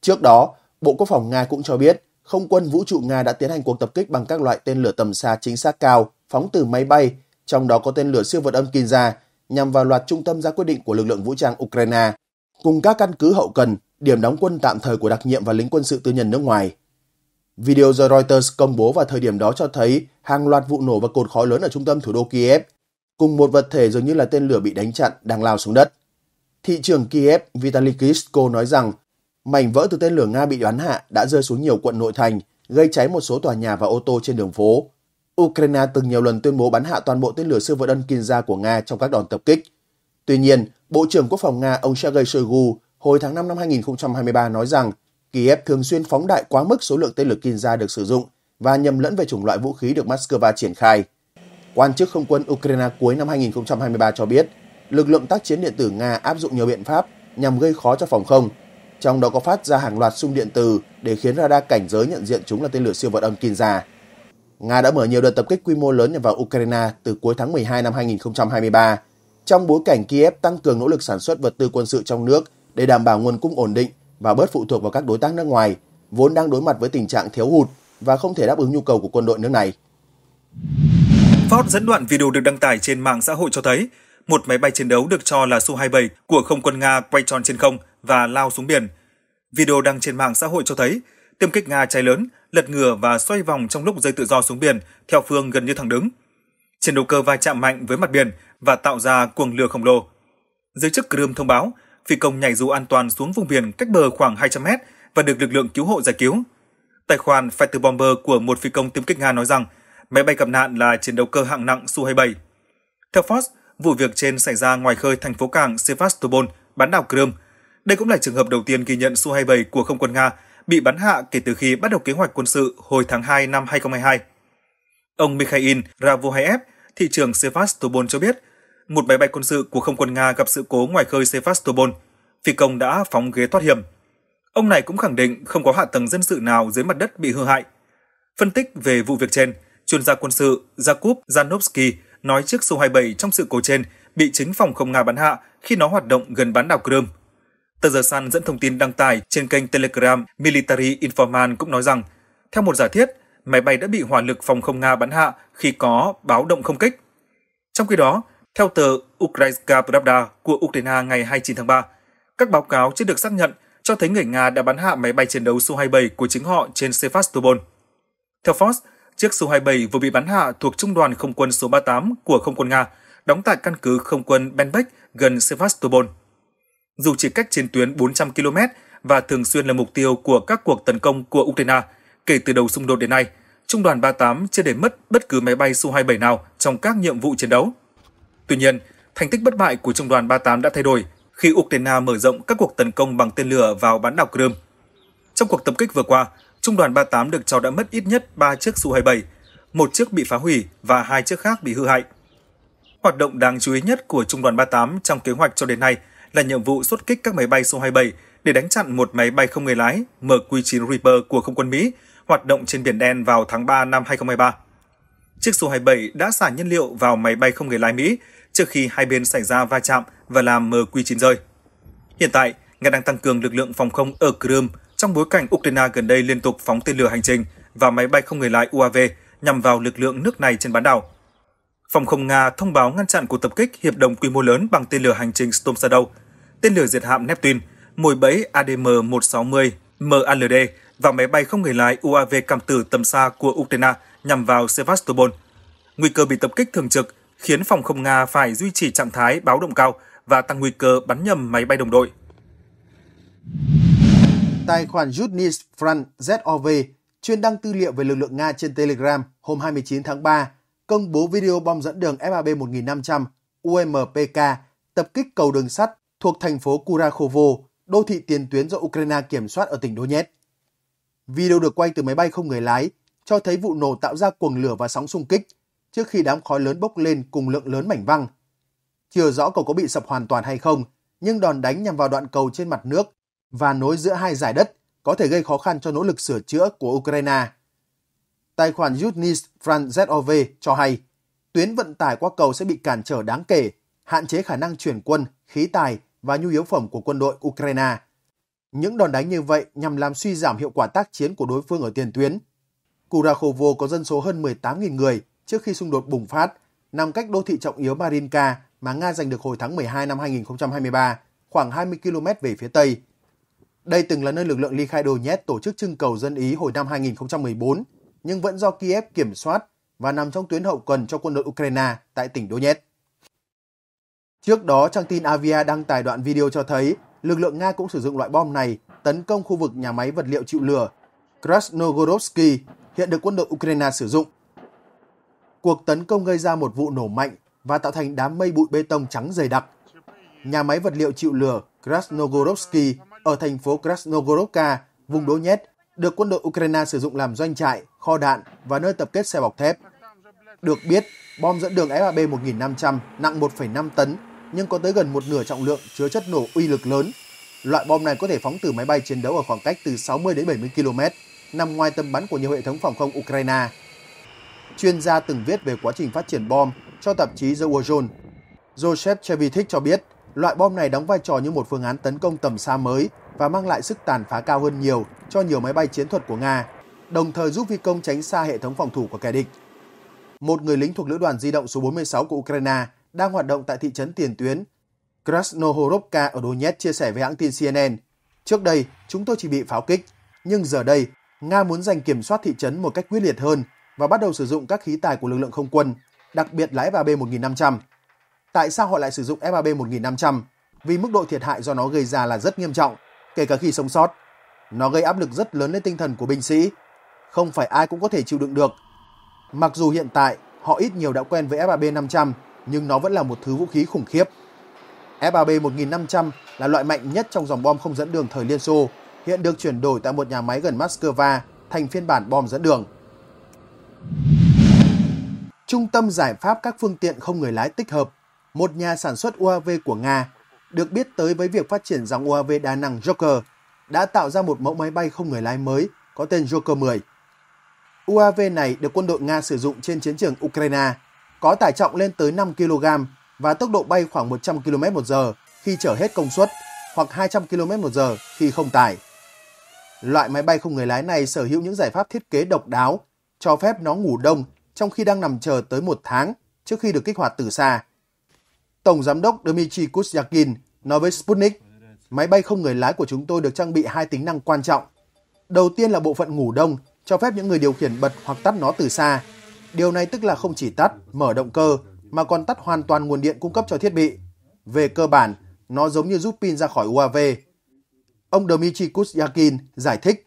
Trước đó, Bộ Quốc phòng Nga cũng cho biết không quân vũ trụ Nga đã tiến hành cuộc tập kích bằng các loại tên lửa tầm xa chính xác cao, phóng từ máy bay, trong đó có tên lửa siêu vượt âm Kinza, nhằm vào loạt trung tâm ra quyết định của lực lượng vũ trang Ukraine, cùng các căn cứ hậu cần, điểm đóng quân tạm thời của đặc nhiệm và lính quân sự tư nhân nước ngoài. Video do Reuters công bố vào thời điểm đó cho thấy hàng loạt vụ nổ và cột khói lớn ở trung tâm thủ đô Kiev, cùng một vật thể dường như là tên lửa bị đánh chặn đang lao xuống đất. Thị trưởng Kiev Vitaly Klitschko nói rằng mảnh vỡ từ tên lửa Nga bị đoán hạ đã rơi xuống nhiều quận nội thành, gây cháy một số tòa nhà và ô tô trên đường phố. Ukraine từng nhiều lần tuyên bố bắn hạ toàn bộ tên lửa siêu vật đơn Kinza của Nga trong các đòn tập kích. Tuy nhiên, Bộ trưởng Quốc phòng Nga ông Sergei Shoigu hồi tháng 5 năm 2023 nói rằng Kiev thường xuyên phóng đại quá mức số lượng tên lửa Kinza được sử dụng và nhầm lẫn về chủng loại vũ khí được Moscow triển khai. Quan chức không quân Ukraine cuối năm 2023 cho biết, lực lượng tác chiến điện tử Nga áp dụng nhiều biện pháp nhằm gây khó cho phòng không, trong đó có phát ra hàng loạt xung điện từ để khiến radar cảnh giới nhận diện chúng là tên lửa siêu vật âm Kinza. Nga đã mở nhiều đợt tập kích quy mô lớn nhằm vào Ukraine từ cuối tháng 12 năm 2023, trong bối cảnh Kiev tăng cường nỗ lực sản xuất vật tư quân sự trong nước để đảm bảo nguồn cung ổn định và bớt phụ thuộc vào các đối tác nước ngoài, vốn đang đối mặt với tình trạng thiếu hụt và không thể đáp ứng nhu cầu của quân đội nước này. Ford dẫn đoạn video được đăng tải trên mạng xã hội cho thấy một máy bay chiến đấu được cho là Su-27 của không quân Nga quay tròn trên không và lao xuống biển. Video đăng trên mạng xã hội cho thấy tiêm kích Nga cháy lớn, lật ngửa và xoay vòng trong lúc rơi tự do xuống biển theo phương gần như thẳng đứng. Chiến đấu cơ va chạm mạnh với mặt biển và tạo ra cuồng lửa khổng lồ. Giới chức Crimea thông báo phi công nhảy dù an toàn xuống vùng biển cách bờ khoảng 200 mét và được lực lượng cứu hộ giải cứu. Tài khoản Fighter Bomber của một phi công tiêm kích Nga nói rằng Máy bay gặp nạn là chiến đấu cơ hạng nặng Su-27. Theo Fox, vụ việc trên xảy ra ngoài khơi thành phố cảng Sevastopol, bán đảo Crimea. Đây cũng là trường hợp đầu tiên ghi nhận Su-27 của không quân Nga bị bắn hạ kể từ khi bắt đầu kế hoạch quân sự hồi tháng 2 năm 2022. Ông Mikhail Ravohaev, thị trưởng Sevastopol cho biết, một máy bay quân sự của không quân Nga gặp sự cố ngoài khơi Sevastopol. Phi công đã phóng ghế thoát hiểm. Ông này cũng khẳng định không có hạ tầng dân sự nào dưới mặt đất bị hư hại. Phân tích về vụ việc trên, chuyên gia quân sự Jakub Zanovsky nói chiếc Su-27 trong sự cố trên bị chính phòng không Nga bắn hạ khi nó hoạt động gần bán đảo Crimea. Tờ The Sun dẫn thông tin đăng tải trên kênh Telegram Military Informant cũng nói rằng, theo một giả thiết, máy bay đã bị hỏa lực phòng không Nga bắn hạ khi có báo động không kích. Trong khi đó, theo tờ Ukrainska Pravda của Ukraine ngày 29 tháng 3, các báo cáo chưa được xác nhận cho thấy người Nga đã bắn hạ máy bay chiến đấu Su-27 của chính họ trên Sevastopol. Theo Fox, chiếc Su-27 vừa bị bắn hạ thuộc Trung đoàn Không quân số 38 của Không quân Nga, đóng tại căn cứ Không quân Benbek gần Sevastopol. Dù chỉ cách chiến tuyến 400 km và thường xuyên là mục tiêu của các cuộc tấn công của Ukraine kể từ đầu xung đột đến nay, Trung đoàn 38 chưa để mất bất cứ máy bay Su-27 nào trong các nhiệm vụ chiến đấu. Tuy nhiên, thành tích bất bại của Trung đoàn 38 đã thay đổi khi Ukraine mở rộng các cuộc tấn công bằng tên lửa vào bán đảo Crimea. Trong cuộc tập kích vừa qua, Trung đoàn 38 được cho đã mất ít nhất 3 chiếc Su-27, một chiếc bị phá hủy và hai chiếc khác bị hư hại. Hoạt động đáng chú ý nhất của Trung đoàn 38 trong kế hoạch cho đến nay là nhiệm vụ xuất kích các máy bay Su-27 để đánh chặn một máy bay không người lái MQ-9 Reaper của không quân Mỹ hoạt động trên Biển Đen vào tháng 3 năm 2023. Chiếc Su-27 đã xả nhiên liệu vào máy bay không người lái Mỹ trước khi hai bên xảy ra va chạm và làm MQ-9 rơi. Hiện tại, nga đang tăng cường lực lượng phòng không ở Crimea trong bối cảnh Ukraine gần đây liên tục phóng tên lửa hành trình và máy bay không người lái UAV nhằm vào lực lượng nước này trên bán đảo. Phòng không Nga thông báo ngăn chặn cuộc tập kích hiệp đồng quy mô lớn bằng tên lửa hành trình Storm Shadow, tên lửa diệt hạm Neptune, mồi bẫy ADM-160 MALD và máy bay không người lái UAV cảm tử tầm xa của Ukraine nhằm vào Sevastopol. Nguy cơ bị tập kích thường trực khiến phòng không Nga phải duy trì trạng thái báo động cao và tăng nguy cơ bắn nhầm máy bay đồng đội. Tài khoản Yudnis Front ZOV chuyên đăng tư liệu về lực lượng Nga trên Telegram hôm 29 tháng 3 công bố video bom dẫn đường FAB 1500 UMPK tập kích cầu đường sắt thuộc thành phố Kurakhovo, đô thị tiền tuyến do Ukraine kiểm soát ở tỉnh Donetsk. Video được quay từ máy bay không người lái cho thấy vụ nổ tạo ra cuồng lửa và sóng xung kích trước khi đám khói lớn bốc lên cùng lượng lớn mảnh văng. Chưa rõ cầu có bị sập hoàn toàn hay không, nhưng đòn đánh nhằm vào đoạn cầu trên mặt nước và nối giữa hai giải đất có thể gây khó khăn cho nỗ lực sửa chữa của Ukraine. Tài khoản Yudnis ZOV cho hay, tuyến vận tải qua cầu sẽ bị cản trở đáng kể, hạn chế khả năng chuyển quân, khí tài và nhu yếu phẩm của quân đội Ukraine. Những đòn đánh như vậy nhằm làm suy giảm hiệu quả tác chiến của đối phương ở tiền tuyến. Kurakovo có dân số hơn 18.000 người trước khi xung đột bùng phát, nằm cách đô thị trọng yếu Marinka mà Nga giành được hồi tháng 12 năm 2023, khoảng 20 km về phía Tây – đây từng là nơi lực lượng ly khai Donetsk tổ chức trưng cầu dân Ý hồi năm 2014, nhưng vẫn do Kiev kiểm soát và nằm trong tuyến hậu cần cho quân đội Ukraine tại tỉnh Donetsk. Trước đó, trang tin Avia đăng tải đoạn video cho thấy lực lượng Nga cũng sử dụng loại bom này tấn công khu vực nhà máy vật liệu chịu lửa Krasnogorovsky hiện được quân đội Ukraine sử dụng. Cuộc tấn công gây ra một vụ nổ mạnh và tạo thành đám mây bụi bê tông trắng dày đặc. Nhà máy vật liệu chịu lửa Krasnogorovsky ở thành phố Krasnogorovka, vùng Donetsk, được quân đội Ukraine sử dụng làm doanh trại, kho đạn và nơi tập kết xe bọc thép. Được biết, bom dẫn đường FAB 1500 nặng 1,5 tấn nhưng có tới gần một nửa trọng lượng chứa chất nổ uy lực lớn. Loại bom này có thể phóng từ máy bay chiến đấu ở khoảng cách từ 60 đến 70 km, nằm ngoài tầm bắn của nhiều hệ thống phòng không Ukraine. Chuyên gia từng viết về quá trình phát triển bom cho tạp chí The War Zone. Joseph Chevitik cho biết, loại bom này đóng vai trò như một phương án tấn công tầm xa mới và mang lại sức tàn phá cao hơn nhiều cho nhiều máy bay chiến thuật của Nga, đồng thời giúp phi công tránh xa hệ thống phòng thủ của kẻ địch. Một người lính thuộc lữ đoàn di động số 46 của Ukraine đang hoạt động tại thị trấn tiền tuyến Krasnohorovka ở Donetsk chia sẻ với hãng tin CNN. Trước đây, chúng tôi chỉ bị pháo kích, nhưng giờ đây, Nga muốn giành kiểm soát thị trấn một cách quyết liệt hơn và bắt đầu sử dụng các khí tài của lực lượng không quân, đặc biệt là b 1500 tại sao họ lại sử dụng FAB 1500 vì mức độ thiệt hại do nó gây ra là rất nghiêm trọng, kể cả khi sống sót. Nó gây áp lực rất lớn lên tinh thần của binh sĩ, không phải ai cũng có thể chịu đựng được. Mặc dù hiện tại họ ít nhiều đã quen với FAB 500 nhưng nó vẫn là một thứ vũ khí khủng khiếp. FAB 1500 là loại mạnh nhất trong dòng bom không dẫn đường thời Liên Xô, hiện được chuyển đổi tại một nhà máy gần Moscow thành phiên bản bom dẫn đường. Trung tâm giải pháp các phương tiện không người lái tích hợp một nhà sản xuất UAV của Nga, được biết tới với việc phát triển dòng UAV đa năng Joker, đã tạo ra một mẫu máy bay không người lái mới có tên Joker 10. UAV này được quân đội Nga sử dụng trên chiến trường Ukraine, có tải trọng lên tới 5 kg và tốc độ bay khoảng 100 km một giờ khi chở hết công suất hoặc 200 km một giờ khi không tải. Loại máy bay không người lái này sở hữu những giải pháp thiết kế độc đáo, cho phép nó ngủ đông trong khi đang nằm chờ tới một tháng trước khi được kích hoạt từ xa. Tổng Giám đốc Dmitry Kuznakin nói với Sputnik, máy bay không người lái của chúng tôi được trang bị hai tính năng quan trọng. Đầu tiên là bộ phận ngủ đông, cho phép những người điều khiển bật hoặc tắt nó từ xa. Điều này tức là không chỉ tắt, mở động cơ, mà còn tắt hoàn toàn nguồn điện cung cấp cho thiết bị. Về cơ bản, nó giống như rút pin ra khỏi UAV. Ông Dmitry Kuznakin giải thích,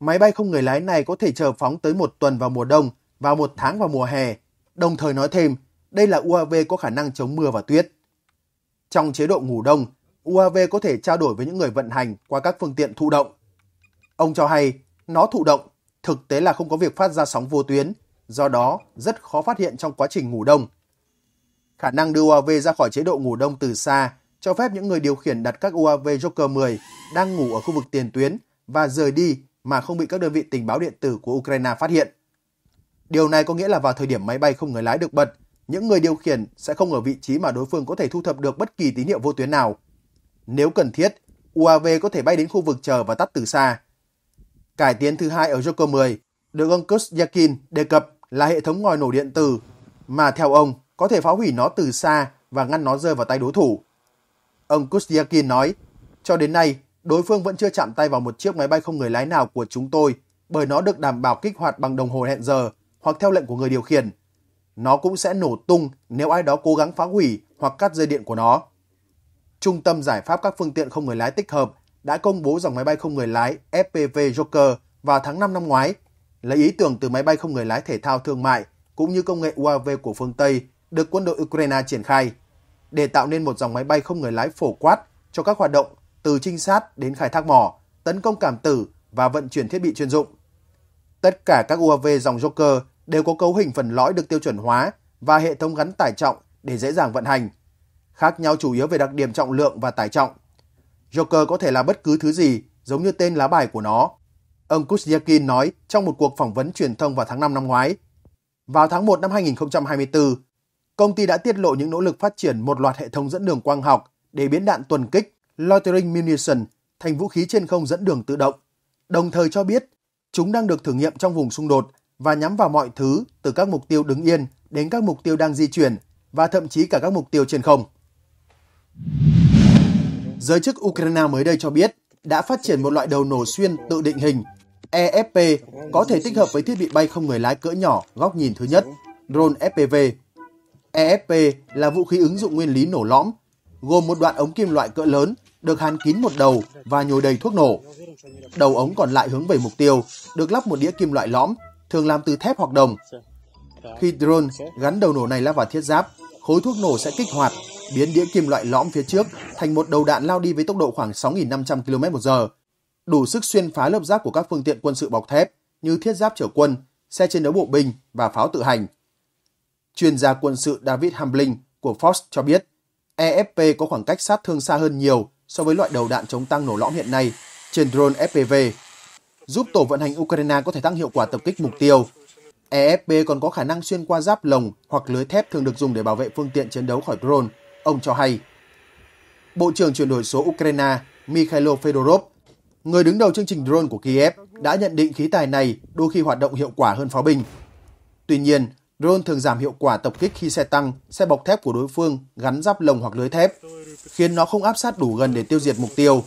máy bay không người lái này có thể chờ phóng tới một tuần vào mùa đông và một tháng vào mùa hè. Đồng thời nói thêm, đây là UAV có khả năng chống mưa và tuyết. Trong chế độ ngủ đông, UAV có thể trao đổi với những người vận hành qua các phương tiện thụ động. Ông cho hay, nó thụ động, thực tế là không có việc phát ra sóng vô tuyến, do đó rất khó phát hiện trong quá trình ngủ đông. Khả năng đưa UAV ra khỏi chế độ ngủ đông từ xa cho phép những người điều khiển đặt các UAV Joker 10 đang ngủ ở khu vực tiền tuyến và rời đi mà không bị các đơn vị tình báo điện tử của Ukraine phát hiện. Điều này có nghĩa là vào thời điểm máy bay không người lái được bật, những người điều khiển sẽ không ở vị trí mà đối phương có thể thu thập được bất kỳ tín hiệu vô tuyến nào. Nếu cần thiết, UAV có thể bay đến khu vực chờ và tắt từ xa. Cải tiến thứ hai ở Joker 10 được ông Kursyakin đề cập là hệ thống ngòi nổ điện tử mà theo ông có thể phá hủy nó từ xa và ngăn nó rơi vào tay đối thủ. Ông Kursyakin nói, cho đến nay, đối phương vẫn chưa chạm tay vào một chiếc máy bay không người lái nào của chúng tôi bởi nó được đảm bảo kích hoạt bằng đồng hồ hẹn giờ hoặc theo lệnh của người điều khiển – nó cũng sẽ nổ tung nếu ai đó cố gắng phá hủy hoặc cắt dây điện của nó. Trung tâm giải pháp các phương tiện không người lái tích hợp đã công bố dòng máy bay không người lái FPV Joker vào tháng 5 năm ngoái, lấy ý tưởng từ máy bay không người lái thể thao thương mại cũng như công nghệ UAV của phương Tây được quân đội Ukraine triển khai để tạo nên một dòng máy bay không người lái phổ quát cho các hoạt động từ trinh sát đến khai thác mỏ, tấn công cảm tử và vận chuyển thiết bị chuyên dụng. Tất cả các UAV dòng Joker đều có cấu hình phần lõi được tiêu chuẩn hóa và hệ thống gắn tải trọng để dễ dàng vận hành. Khác nhau chủ yếu về đặc điểm trọng lượng và tải trọng. Joker có thể là bất cứ thứ gì, giống như tên lá bài của nó. Ông Kuzyakin nói trong một cuộc phỏng vấn truyền thông vào tháng 5 năm ngoái. Vào tháng 1 năm 2024, công ty đã tiết lộ những nỗ lực phát triển một loạt hệ thống dẫn đường quang học để biến đạn tuần kích Loitering Munition thành vũ khí trên không dẫn đường tự động, đồng thời cho biết chúng đang được thử nghiệm trong vùng xung đột và nhắm vào mọi thứ từ các mục tiêu đứng yên đến các mục tiêu đang di chuyển và thậm chí cả các mục tiêu trên không. Giới chức Ukraine mới đây cho biết đã phát triển một loại đầu nổ xuyên tự định hình EFP có thể tích hợp với thiết bị bay không người lái cỡ nhỏ góc nhìn thứ nhất, drone FPV. EFP là vũ khí ứng dụng nguyên lý nổ lõm, gồm một đoạn ống kim loại cỡ lớn được hàn kín một đầu và nhồi đầy thuốc nổ. Đầu ống còn lại hướng về mục tiêu, được lắp một đĩa kim loại lõm thường làm từ thép hoặc đồng. Khi drone gắn đầu nổ này lao vào thiết giáp, khối thuốc nổ sẽ kích hoạt, biến đĩa kim loại lõm phía trước thành một đầu đạn lao đi với tốc độ khoảng 6.500 km một giờ, đủ sức xuyên phá lớp giáp của các phương tiện quân sự bọc thép như thiết giáp chở quân, xe chiến đấu bộ binh và pháo tự hành. Chuyên gia quân sự David Hambling của Fox cho biết, EFP có khoảng cách sát thương xa hơn nhiều so với loại đầu đạn chống tăng nổ lõm hiện nay trên drone FPV giúp tổ vận hành Ukraine có thể tăng hiệu quả tập kích mục tiêu. EFP còn có khả năng xuyên qua giáp lồng hoặc lưới thép thường được dùng để bảo vệ phương tiện chiến đấu khỏi drone, ông cho hay. Bộ trưởng chuyển đổi số Ukraine Mikhailo Fedorov, người đứng đầu chương trình drone của Kiev, đã nhận định khí tài này đôi khi hoạt động hiệu quả hơn pháo binh. Tuy nhiên, drone thường giảm hiệu quả tập kích khi xe tăng, xe bọc thép của đối phương gắn giáp lồng hoặc lưới thép, khiến nó không áp sát đủ gần để tiêu diệt mục tiêu,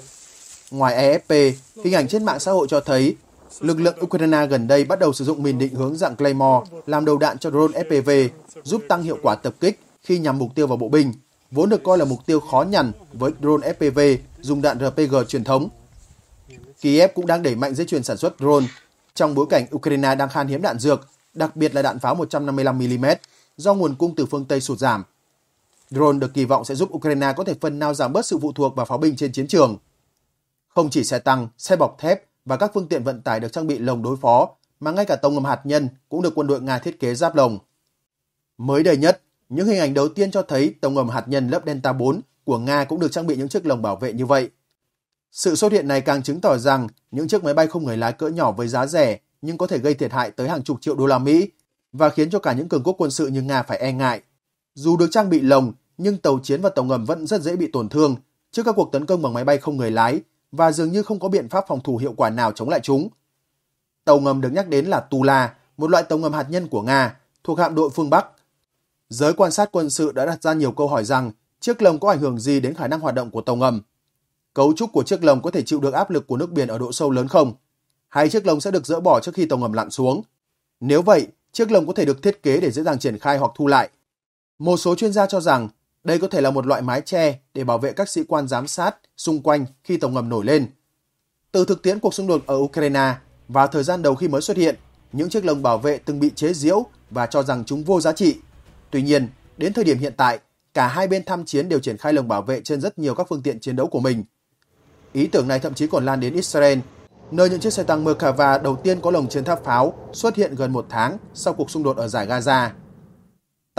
Ngoài EFP, hình ảnh trên mạng xã hội cho thấy lực lượng Ukraine gần đây bắt đầu sử dụng mìn định hướng dạng Claymore làm đầu đạn cho drone FPV, giúp tăng hiệu quả tập kích khi nhằm mục tiêu vào bộ binh, vốn được coi là mục tiêu khó nhằn với drone FPV dùng đạn RPG truyền thống. Kiev cũng đang đẩy mạnh dây chuyền sản xuất drone trong bối cảnh Ukraine đang khan hiếm đạn dược, đặc biệt là đạn pháo 155mm do nguồn cung từ phương Tây sụt giảm. Drone được kỳ vọng sẽ giúp Ukraine có thể phần nào giảm bớt sự phụ thuộc vào pháo binh trên chiến trường – không chỉ xe tăng, xe bọc thép và các phương tiện vận tải được trang bị lồng đối phó, mà ngay cả tàu ngầm hạt nhân cũng được quân đội Nga thiết kế giáp lồng. Mới đây nhất, những hình ảnh đầu tiên cho thấy tàu ngầm hạt nhân lớp Delta 4 của Nga cũng được trang bị những chiếc lồng bảo vệ như vậy. Sự xuất hiện này càng chứng tỏ rằng những chiếc máy bay không người lái cỡ nhỏ với giá rẻ nhưng có thể gây thiệt hại tới hàng chục triệu đô la Mỹ và khiến cho cả những cường quốc quân sự như Nga phải e ngại. Dù được trang bị lồng, nhưng tàu chiến và tàu ngầm vẫn rất dễ bị tổn thương trước các cuộc tấn công bằng máy bay không người lái và dường như không có biện pháp phòng thủ hiệu quả nào chống lại chúng. Tàu ngầm được nhắc đến là Tula, một loại tàu ngầm hạt nhân của Nga, thuộc hạm đội phương Bắc. Giới quan sát quân sự đã đặt ra nhiều câu hỏi rằng chiếc lồng có ảnh hưởng gì đến khả năng hoạt động của tàu ngầm? Cấu trúc của chiếc lồng có thể chịu được áp lực của nước biển ở độ sâu lớn không? Hay chiếc lồng sẽ được dỡ bỏ trước khi tàu ngầm lặn xuống? Nếu vậy, chiếc lồng có thể được thiết kế để dễ dàng triển khai hoặc thu lại. Một số chuyên gia cho rằng đây có thể là một loại mái che để bảo vệ các sĩ quan giám sát xung quanh khi tàu ngầm nổi lên. Từ thực tiễn cuộc xung đột ở Ukraine và thời gian đầu khi mới xuất hiện, những chiếc lồng bảo vệ từng bị chế giễu và cho rằng chúng vô giá trị. Tuy nhiên, đến thời điểm hiện tại, cả hai bên tham chiến đều triển khai lồng bảo vệ trên rất nhiều các phương tiện chiến đấu của mình. Ý tưởng này thậm chí còn lan đến Israel, nơi những chiếc xe tăng Merkava đầu tiên có lồng trên tháp pháo xuất hiện gần một tháng sau cuộc xung đột ở giải Gaza.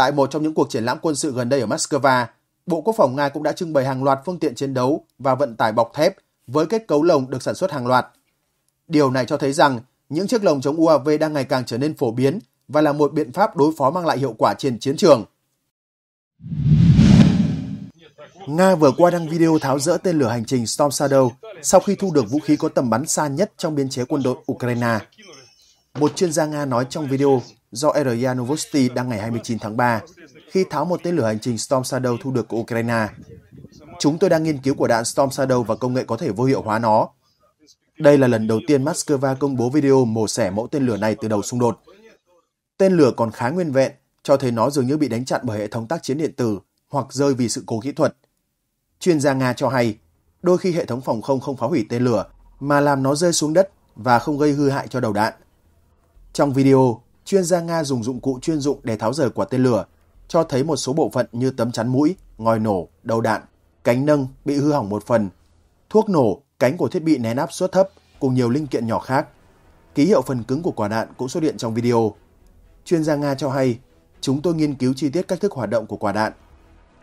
Tại một trong những cuộc triển lãm quân sự gần đây ở Moscow, Bộ Quốc phòng Nga cũng đã trưng bày hàng loạt phương tiện chiến đấu và vận tải bọc thép với kết cấu lồng được sản xuất hàng loạt. Điều này cho thấy rằng những chiếc lồng chống UAV đang ngày càng trở nên phổ biến và là một biện pháp đối phó mang lại hiệu quả trên chiến trường. Nga vừa qua đăng video tháo rỡ tên lửa hành trình Storm Shadow sau khi thu được vũ khí có tầm bắn xa nhất trong biên chế quân đội Ukraine. Một chuyên gia Nga nói trong video do RIA Novosti đăng ngày 29 tháng 3 khi tháo một tên lửa hành trình Storm Shadow thu được của Ukraine. Chúng tôi đang nghiên cứu của đạn Storm Shadow và công nghệ có thể vô hiệu hóa nó. Đây là lần đầu tiên Moscow công bố video mổ xẻ mẫu tên lửa này từ đầu xung đột. Tên lửa còn khá nguyên vẹn, cho thấy nó dường như bị đánh chặn bởi hệ thống tác chiến điện tử hoặc rơi vì sự cố kỹ thuật. Chuyên gia Nga cho hay, đôi khi hệ thống phòng không không phá hủy tên lửa mà làm nó rơi xuống đất và không gây hư hại cho đầu đạn. Trong video, chuyên gia Nga dùng dụng cụ chuyên dụng để tháo rời quả tên lửa, cho thấy một số bộ phận như tấm chắn mũi, ngòi nổ, đầu đạn, cánh nâng bị hư hỏng một phần, thuốc nổ, cánh của thiết bị nén áp suất thấp cùng nhiều linh kiện nhỏ khác. Ký hiệu phần cứng của quả đạn cũng xuất hiện trong video. Chuyên gia Nga cho hay, chúng tôi nghiên cứu chi tiết cách thức hoạt động của quả đạn.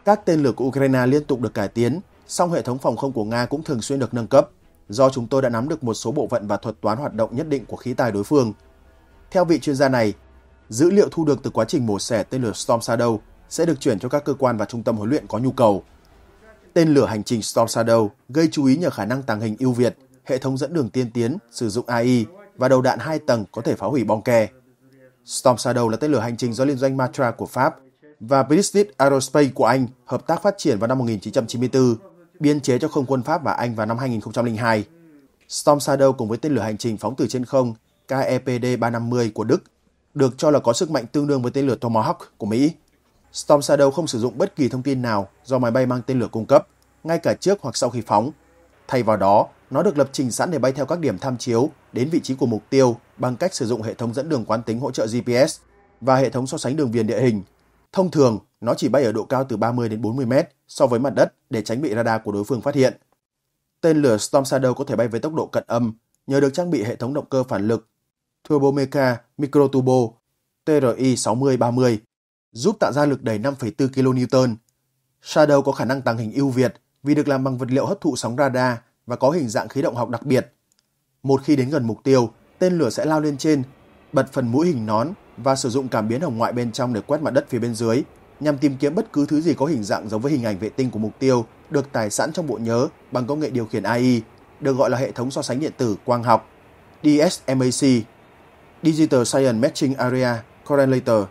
Các tên lửa của Ukraine liên tục được cải tiến, song hệ thống phòng không của Nga cũng thường xuyên được nâng cấp. Do chúng tôi đã nắm được một số bộ phận và thuật toán hoạt động nhất định của khí tài đối phương – theo vị chuyên gia này, dữ liệu thu được từ quá trình mổ xẻ tên lửa Storm Shadow sẽ được chuyển cho các cơ quan và trung tâm huấn luyện có nhu cầu. Tên lửa hành trình Storm Shadow gây chú ý nhờ khả năng tàng hình ưu việt, hệ thống dẫn đường tiên tiến, sử dụng AI và đầu đạn hai tầng có thể phá hủy bom ke. Storm Shadow là tên lửa hành trình do liên doanh Matra của Pháp và British Aerospace của Anh hợp tác phát triển vào năm 1994, biên chế cho không quân Pháp và Anh vào năm 2002. Storm Shadow cùng với tên lửa hành trình phóng từ trên không KEPD-350 của Đức, được cho là có sức mạnh tương đương với tên lửa Tomahawk của Mỹ. Storm Shadow không sử dụng bất kỳ thông tin nào do máy bay mang tên lửa cung cấp, ngay cả trước hoặc sau khi phóng. Thay vào đó, nó được lập trình sẵn để bay theo các điểm tham chiếu đến vị trí của mục tiêu bằng cách sử dụng hệ thống dẫn đường quán tính hỗ trợ GPS và hệ thống so sánh đường viền địa hình. Thông thường, nó chỉ bay ở độ cao từ 30 đến 40 mét so với mặt đất để tránh bị radar của đối phương phát hiện. Tên lửa Storm Shadow có thể bay với tốc độ cận âm nhờ được trang bị hệ thống động cơ phản lực Turbomeca Microturbo TRI 6030 giúp tạo ra lực đẩy 5,4 kN. Shadow có khả năng tàng hình ưu việt vì được làm bằng vật liệu hấp thụ sóng radar và có hình dạng khí động học đặc biệt. Một khi đến gần mục tiêu, tên lửa sẽ lao lên trên, bật phần mũi hình nón và sử dụng cảm biến hồng ngoại bên trong để quét mặt đất phía bên dưới nhằm tìm kiếm bất cứ thứ gì có hình dạng giống với hình ảnh vệ tinh của mục tiêu được tải sẵn trong bộ nhớ bằng công nghệ điều khiển AI, được gọi là hệ thống so sánh điện tử quang học DSMAC Digital Science Matching Area Correlator.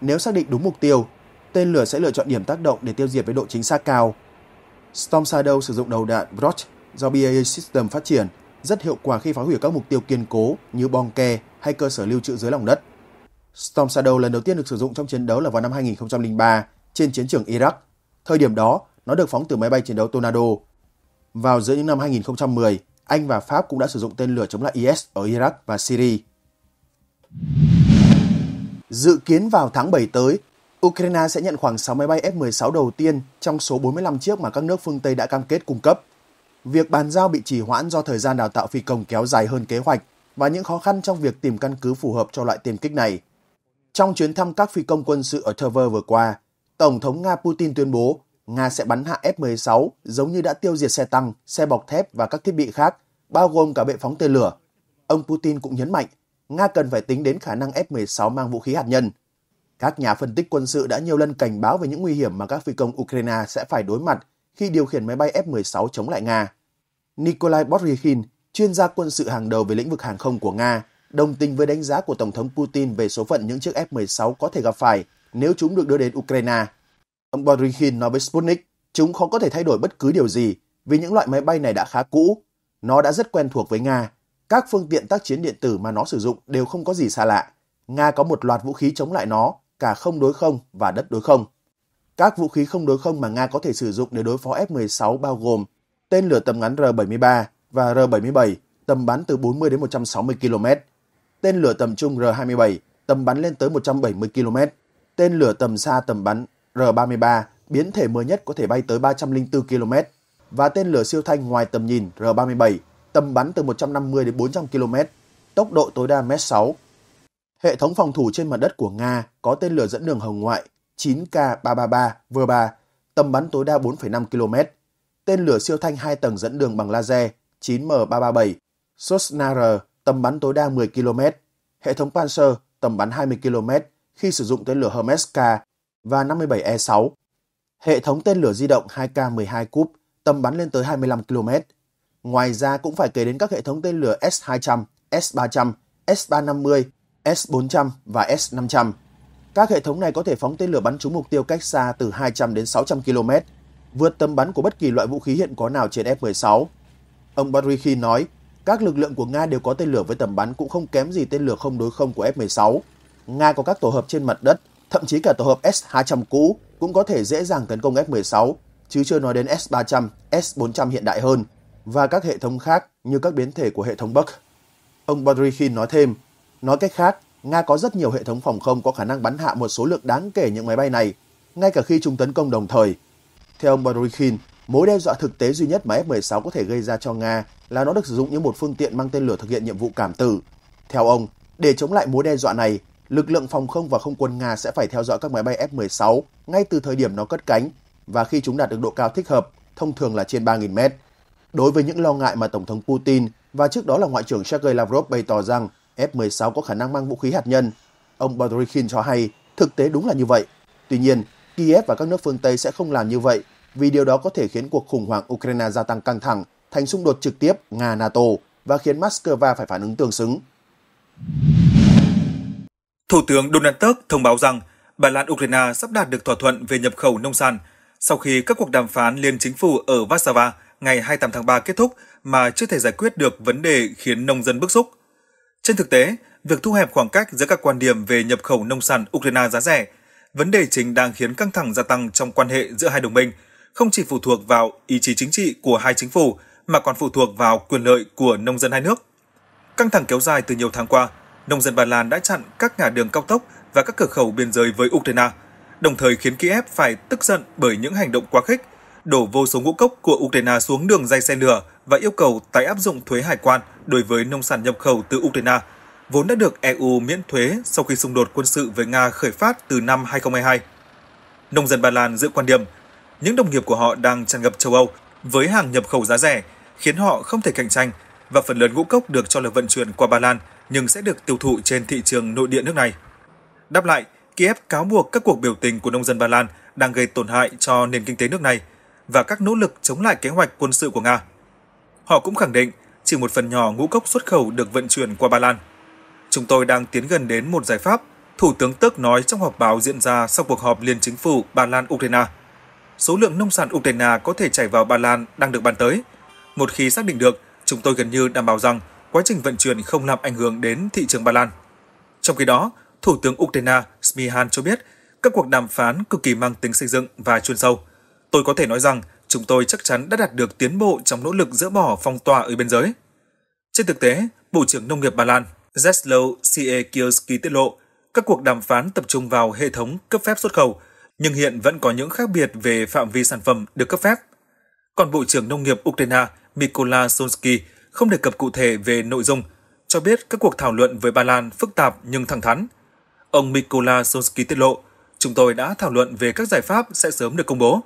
Nếu xác định đúng mục tiêu, tên lửa sẽ lựa chọn điểm tác động để tiêu diệt với độ chính xác cao. Storm Shadow sử dụng đầu đạn Broad do BAE System phát triển, rất hiệu quả khi phá hủy các mục tiêu kiên cố như bong ke hay cơ sở lưu trữ dưới lòng đất. Storm Shadow lần đầu tiên được sử dụng trong chiến đấu là vào năm 2003 trên chiến trường Iraq. Thời điểm đó, nó được phóng từ máy bay chiến đấu Tornado. Vào giữa những năm 2010, Anh và Pháp cũng đã sử dụng tên lửa chống lại IS ở Iraq và Syria. Dự kiến vào tháng 7 tới, Ukraine sẽ nhận khoảng 6 máy bay F-16 đầu tiên trong số 45 chiếc mà các nước phương Tây đã cam kết cung cấp. Việc bàn giao bị trì hoãn do thời gian đào tạo phi công kéo dài hơn kế hoạch và những khó khăn trong việc tìm căn cứ phù hợp cho loại tiêm kích này. Trong chuyến thăm các phi công quân sự ở Tver vừa qua, Tổng thống Nga Putin tuyên bố Nga sẽ bắn hạ F-16 giống như đã tiêu diệt xe tăng, xe bọc thép và các thiết bị khác, bao gồm cả bệ phóng tên lửa. Ông Putin cũng nhấn mạnh Nga cần phải tính đến khả năng F-16 mang vũ khí hạt nhân. Các nhà phân tích quân sự đã nhiều lần cảnh báo về những nguy hiểm mà các phi công Ukraine sẽ phải đối mặt khi điều khiển máy bay F-16 chống lại Nga. Nikolai Borykin, chuyên gia quân sự hàng đầu về lĩnh vực hàng không của Nga, đồng tình với đánh giá của Tổng thống Putin về số phận những chiếc F-16 có thể gặp phải nếu chúng được đưa đến Ukraine. Ông Borykin nói với Sputnik, chúng khó có thể thay đổi bất cứ điều gì vì những loại máy bay này đã khá cũ. Nó đã rất quen thuộc với Nga các phương tiện tác chiến điện tử mà nó sử dụng đều không có gì xa lạ. Nga có một loạt vũ khí chống lại nó, cả không đối không và đất đối không. Các vũ khí không đối không mà Nga có thể sử dụng để đối phó F-16 bao gồm tên lửa tầm ngắn R-73 và R-77, tầm bắn từ 40 đến 160 km, tên lửa tầm trung R-27, tầm bắn lên tới 170 km, tên lửa tầm xa tầm bắn R-33, biến thể mới nhất có thể bay tới 304 km, và tên lửa siêu thanh ngoài tầm nhìn R-37 tầm bắn từ 150 đến 400 km, tốc độ tối đa M6. Hệ thống phòng thủ trên mặt đất của Nga có tên lửa dẫn đường hồng ngoại 9K333 V3, tầm bắn tối đa 4,5 km, tên lửa siêu thanh 2 tầng dẫn đường bằng laser 9M337, Sosnar tầm bắn tối đa 10 km, hệ thống Panzer tầm bắn 20 km khi sử dụng tên lửa Hermes K và 57E6. Hệ thống tên lửa di động 2K12 Cúp tầm bắn lên tới 25 km, Ngoài ra cũng phải kể đến các hệ thống tên lửa S-200, S-300, S-350, S-400 và S-500. Các hệ thống này có thể phóng tên lửa bắn trúng mục tiêu cách xa từ 200 đến 600 km, vượt tầm bắn của bất kỳ loại vũ khí hiện có nào trên F-16. Ông Barikhi nói, các lực lượng của Nga đều có tên lửa với tầm bắn cũng không kém gì tên lửa không đối không của F-16. Nga có các tổ hợp trên mặt đất, thậm chí cả tổ hợp S-200 cũ cũng có thể dễ dàng tấn công F-16, chứ chưa nói đến S-300, S-400 hiện đại hơn và các hệ thống khác như các biến thể của hệ thống Buck. Ông Badrikhin nói thêm, nói cách khác, Nga có rất nhiều hệ thống phòng không có khả năng bắn hạ một số lượng đáng kể những máy bay này, ngay cả khi chúng tấn công đồng thời. Theo ông Badrikhin, mối đe dọa thực tế duy nhất mà F-16 có thể gây ra cho Nga là nó được sử dụng như một phương tiện mang tên lửa thực hiện nhiệm vụ cảm tử. Theo ông, để chống lại mối đe dọa này, lực lượng phòng không và không quân Nga sẽ phải theo dõi các máy bay F-16 ngay từ thời điểm nó cất cánh và khi chúng đạt được độ cao thích hợp, thông thường là trên 3.000 mét, Đối với những lo ngại mà Tổng thống Putin và trước đó là Ngoại trưởng Sergei Lavrov bày tỏ rằng F-16 có khả năng mang vũ khí hạt nhân, ông Badrikhin cho hay thực tế đúng là như vậy. Tuy nhiên, Kiev và các nước phương Tây sẽ không làm như vậy vì điều đó có thể khiến cuộc khủng hoảng Ukraine gia tăng căng thẳng thành xung đột trực tiếp Nga-NATO và khiến Moscow phải phản ứng tương xứng. Thủ tướng Donald Tusk thông báo rằng bà Lan Ukraine sắp đạt được thỏa thuận về nhập khẩu nông sản sau khi các cuộc đàm phán liên chính phủ ở Warsaw ngày 28 tháng 3 kết thúc mà chưa thể giải quyết được vấn đề khiến nông dân bức xúc. Trên thực tế, việc thu hẹp khoảng cách giữa các quan điểm về nhập khẩu nông sản Ukraine giá rẻ, vấn đề chính đang khiến căng thẳng gia tăng trong quan hệ giữa hai đồng minh, không chỉ phụ thuộc vào ý chí chính trị của hai chính phủ mà còn phụ thuộc vào quyền lợi của nông dân hai nước. Căng thẳng kéo dài từ nhiều tháng qua, nông dân Ba Lan đã chặn các ngã đường cao tốc và các cửa khẩu biên giới với Ukraine, đồng thời khiến Kiev phải tức giận bởi những hành động quá khích đổ vô số ngũ cốc của Ukraine xuống đường dây xe lửa và yêu cầu tái áp dụng thuế hải quan đối với nông sản nhập khẩu từ Ukraine, vốn đã được EU miễn thuế sau khi xung đột quân sự với Nga khởi phát từ năm 2022. Nông dân Ba Lan giữ quan điểm, những đồng nghiệp của họ đang tràn ngập châu Âu với hàng nhập khẩu giá rẻ, khiến họ không thể cạnh tranh và phần lớn ngũ cốc được cho là vận chuyển qua Ba Lan nhưng sẽ được tiêu thụ trên thị trường nội địa nước này. Đáp lại, Kiev cáo buộc các cuộc biểu tình của nông dân Ba Lan đang gây tổn hại cho nền kinh tế nước này – và các nỗ lực chống lại kế hoạch quân sự của Nga. Họ cũng khẳng định chỉ một phần nhỏ ngũ cốc xuất khẩu được vận chuyển qua Ba Lan. Chúng tôi đang tiến gần đến một giải pháp, Thủ tướng Tước nói trong họp báo diễn ra sau cuộc họp liên chính phủ Ba Lan-Ukraine. Số lượng nông sản Ukraine có thể chảy vào Ba Lan đang được bàn tới. Một khi xác định được, chúng tôi gần như đảm bảo rằng quá trình vận chuyển không làm ảnh hưởng đến thị trường Ba Lan. Trong khi đó, Thủ tướng Ukraine Smihan cho biết các cuộc đàm phán cực kỳ mang tính xây dựng và chuyên sâu – tôi có thể nói rằng chúng tôi chắc chắn đã đạt được tiến bộ trong nỗ lực dỡ bỏ phong tỏa ở biên giới. Trên thực tế, Bộ trưởng Nông nghiệp Ba Lan Laszlo Siekierski tiết lộ, các cuộc đàm phán tập trung vào hệ thống cấp phép xuất khẩu, nhưng hiện vẫn có những khác biệt về phạm vi sản phẩm được cấp phép. Còn Bộ trưởng Nông nghiệp Ukraine Mikola solsky không đề cập cụ thể về nội dung, cho biết các cuộc thảo luận với Ba Lan phức tạp nhưng thẳng thắn. Ông Mikola solsky tiết lộ, chúng tôi đã thảo luận về các giải pháp sẽ sớm được công bố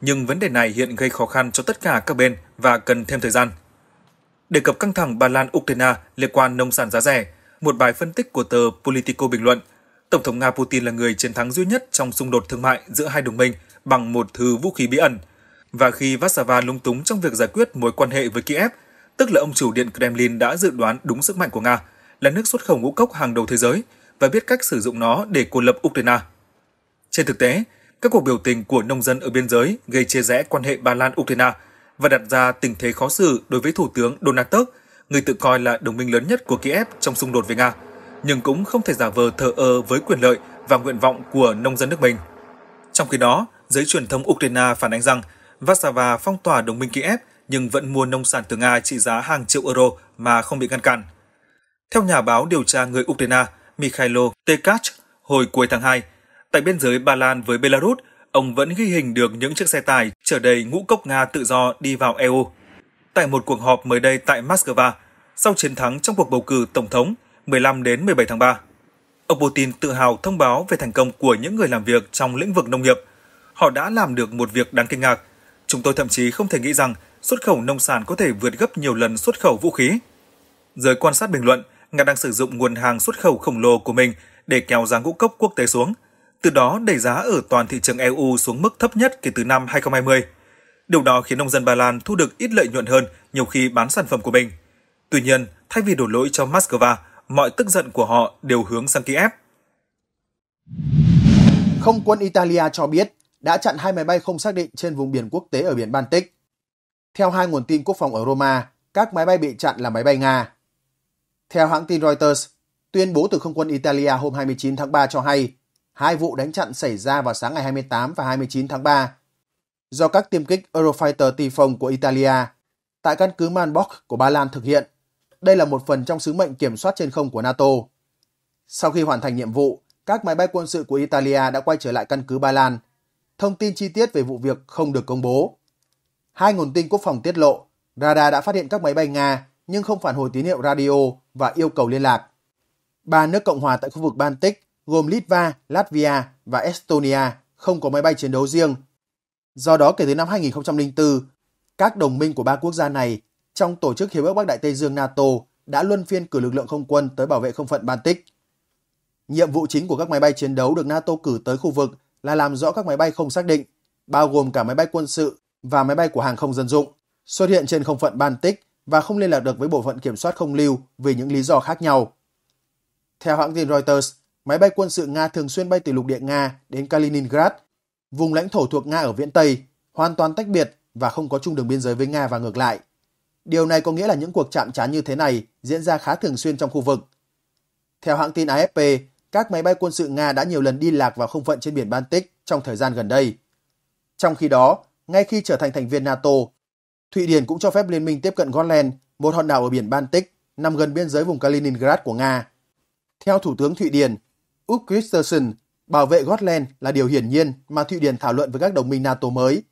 nhưng vấn đề này hiện gây khó khăn cho tất cả các bên và cần thêm thời gian. Đề cập căng thẳng Ba Lan-Ukraine liên quan nông sản giá rẻ, một bài phân tích của tờ Politico bình luận, Tổng thống Nga Putin là người chiến thắng duy nhất trong xung đột thương mại giữa hai đồng minh bằng một thứ vũ khí bí ẩn. Và khi Warsaw lung túng trong việc giải quyết mối quan hệ với Kiev, tức là ông chủ điện Kremlin đã dự đoán đúng sức mạnh của Nga, là nước xuất khẩu ngũ cốc hàng đầu thế giới và biết cách sử dụng nó để cô lập Ukraine. Trên thực tế, các cuộc biểu tình của nông dân ở biên giới gây chia rẽ quan hệ Ba Lan-Ukraine và đặt ra tình thế khó xử đối với Thủ tướng Donald Tusk, người tự coi là đồng minh lớn nhất của Kiev trong xung đột với Nga, nhưng cũng không thể giả vờ thờ ơ với quyền lợi và nguyện vọng của nông dân nước mình. Trong khi đó, giới truyền thông Ukraine phản ánh rằng Warsaw phong tỏa đồng minh Kiev nhưng vẫn mua nông sản từ Nga trị giá hàng triệu euro mà không bị ngăn cản. Theo nhà báo điều tra người Ukraine Mikhailo Tekach, hồi cuối tháng 2, Tại biên giới Ba Lan với Belarus, ông vẫn ghi hình được những chiếc xe tải chở đầy ngũ cốc Nga tự do đi vào EU. Tại một cuộc họp mới đây tại Moscow, sau chiến thắng trong cuộc bầu cử tổng thống 15 đến 17 tháng 3, ông Putin tự hào thông báo về thành công của những người làm việc trong lĩnh vực nông nghiệp. Họ đã làm được một việc đáng kinh ngạc. Chúng tôi thậm chí không thể nghĩ rằng xuất khẩu nông sản có thể vượt gấp nhiều lần xuất khẩu vũ khí. Giới quan sát bình luận, Nga đang sử dụng nguồn hàng xuất khẩu khổng lồ của mình để kéo giá ngũ cốc quốc tế xuống – từ đó đẩy giá ở toàn thị trường EU xuống mức thấp nhất kể từ năm 2020. Điều đó khiến nông dân Ba Lan thu được ít lợi nhuận hơn nhiều khi bán sản phẩm của mình. Tuy nhiên, thay vì đổ lỗi cho Moscow, mọi tức giận của họ đều hướng sang Kiev. Không quân Italia cho biết đã chặn hai máy bay không xác định trên vùng biển quốc tế ở biển Baltic. Theo hai nguồn tin quốc phòng ở Roma, các máy bay bị chặn là máy bay Nga. Theo hãng tin Reuters, tuyên bố từ không quân Italia hôm 29 tháng 3 cho hay hai vụ đánh chặn xảy ra vào sáng ngày 28 và 29 tháng 3 do các tiêm kích Eurofighter Tifon của Italia tại căn cứ Manbok của Ba Lan thực hiện. Đây là một phần trong sứ mệnh kiểm soát trên không của NATO. Sau khi hoàn thành nhiệm vụ, các máy bay quân sự của Italia đã quay trở lại căn cứ Ba Lan. Thông tin chi tiết về vụ việc không được công bố. Hai nguồn tin quốc phòng tiết lộ, radar đã phát hiện các máy bay Nga nhưng không phản hồi tín hiệu radio và yêu cầu liên lạc. Ba nước Cộng hòa tại khu vực Baltic gồm Litva, Latvia và Estonia không có máy bay chiến đấu riêng. Do đó, kể từ năm 2004, các đồng minh của ba quốc gia này trong Tổ chức Hiệp ước Bắc Đại Tây Dương NATO đã luân phiên cử lực lượng không quân tới bảo vệ không phận Baltic. Nhiệm vụ chính của các máy bay chiến đấu được NATO cử tới khu vực là làm rõ các máy bay không xác định, bao gồm cả máy bay quân sự và máy bay của hàng không dân dụng, xuất hiện trên không phận Baltic và không liên lạc được với bộ phận kiểm soát không lưu vì những lý do khác nhau. Theo hãng tin Reuters, máy bay quân sự Nga thường xuyên bay từ lục địa Nga đến Kaliningrad, vùng lãnh thổ thuộc Nga ở viễn Tây, hoàn toàn tách biệt và không có chung đường biên giới với Nga và ngược lại. Điều này có nghĩa là những cuộc chạm trán như thế này diễn ra khá thường xuyên trong khu vực. Theo hãng tin AFP, các máy bay quân sự Nga đã nhiều lần đi lạc vào không phận trên biển Baltic trong thời gian gần đây. Trong khi đó, ngay khi trở thành thành viên NATO, Thụy Điển cũng cho phép liên minh tiếp cận Gotland, một hòn đảo ở biển Baltic nằm gần biên giới vùng Kaliningrad của Nga. Theo Thủ tướng Thụy Điển, Úc Christensen, bảo vệ Gotland là điều hiển nhiên mà Thụy Điển thảo luận với các đồng minh NATO mới.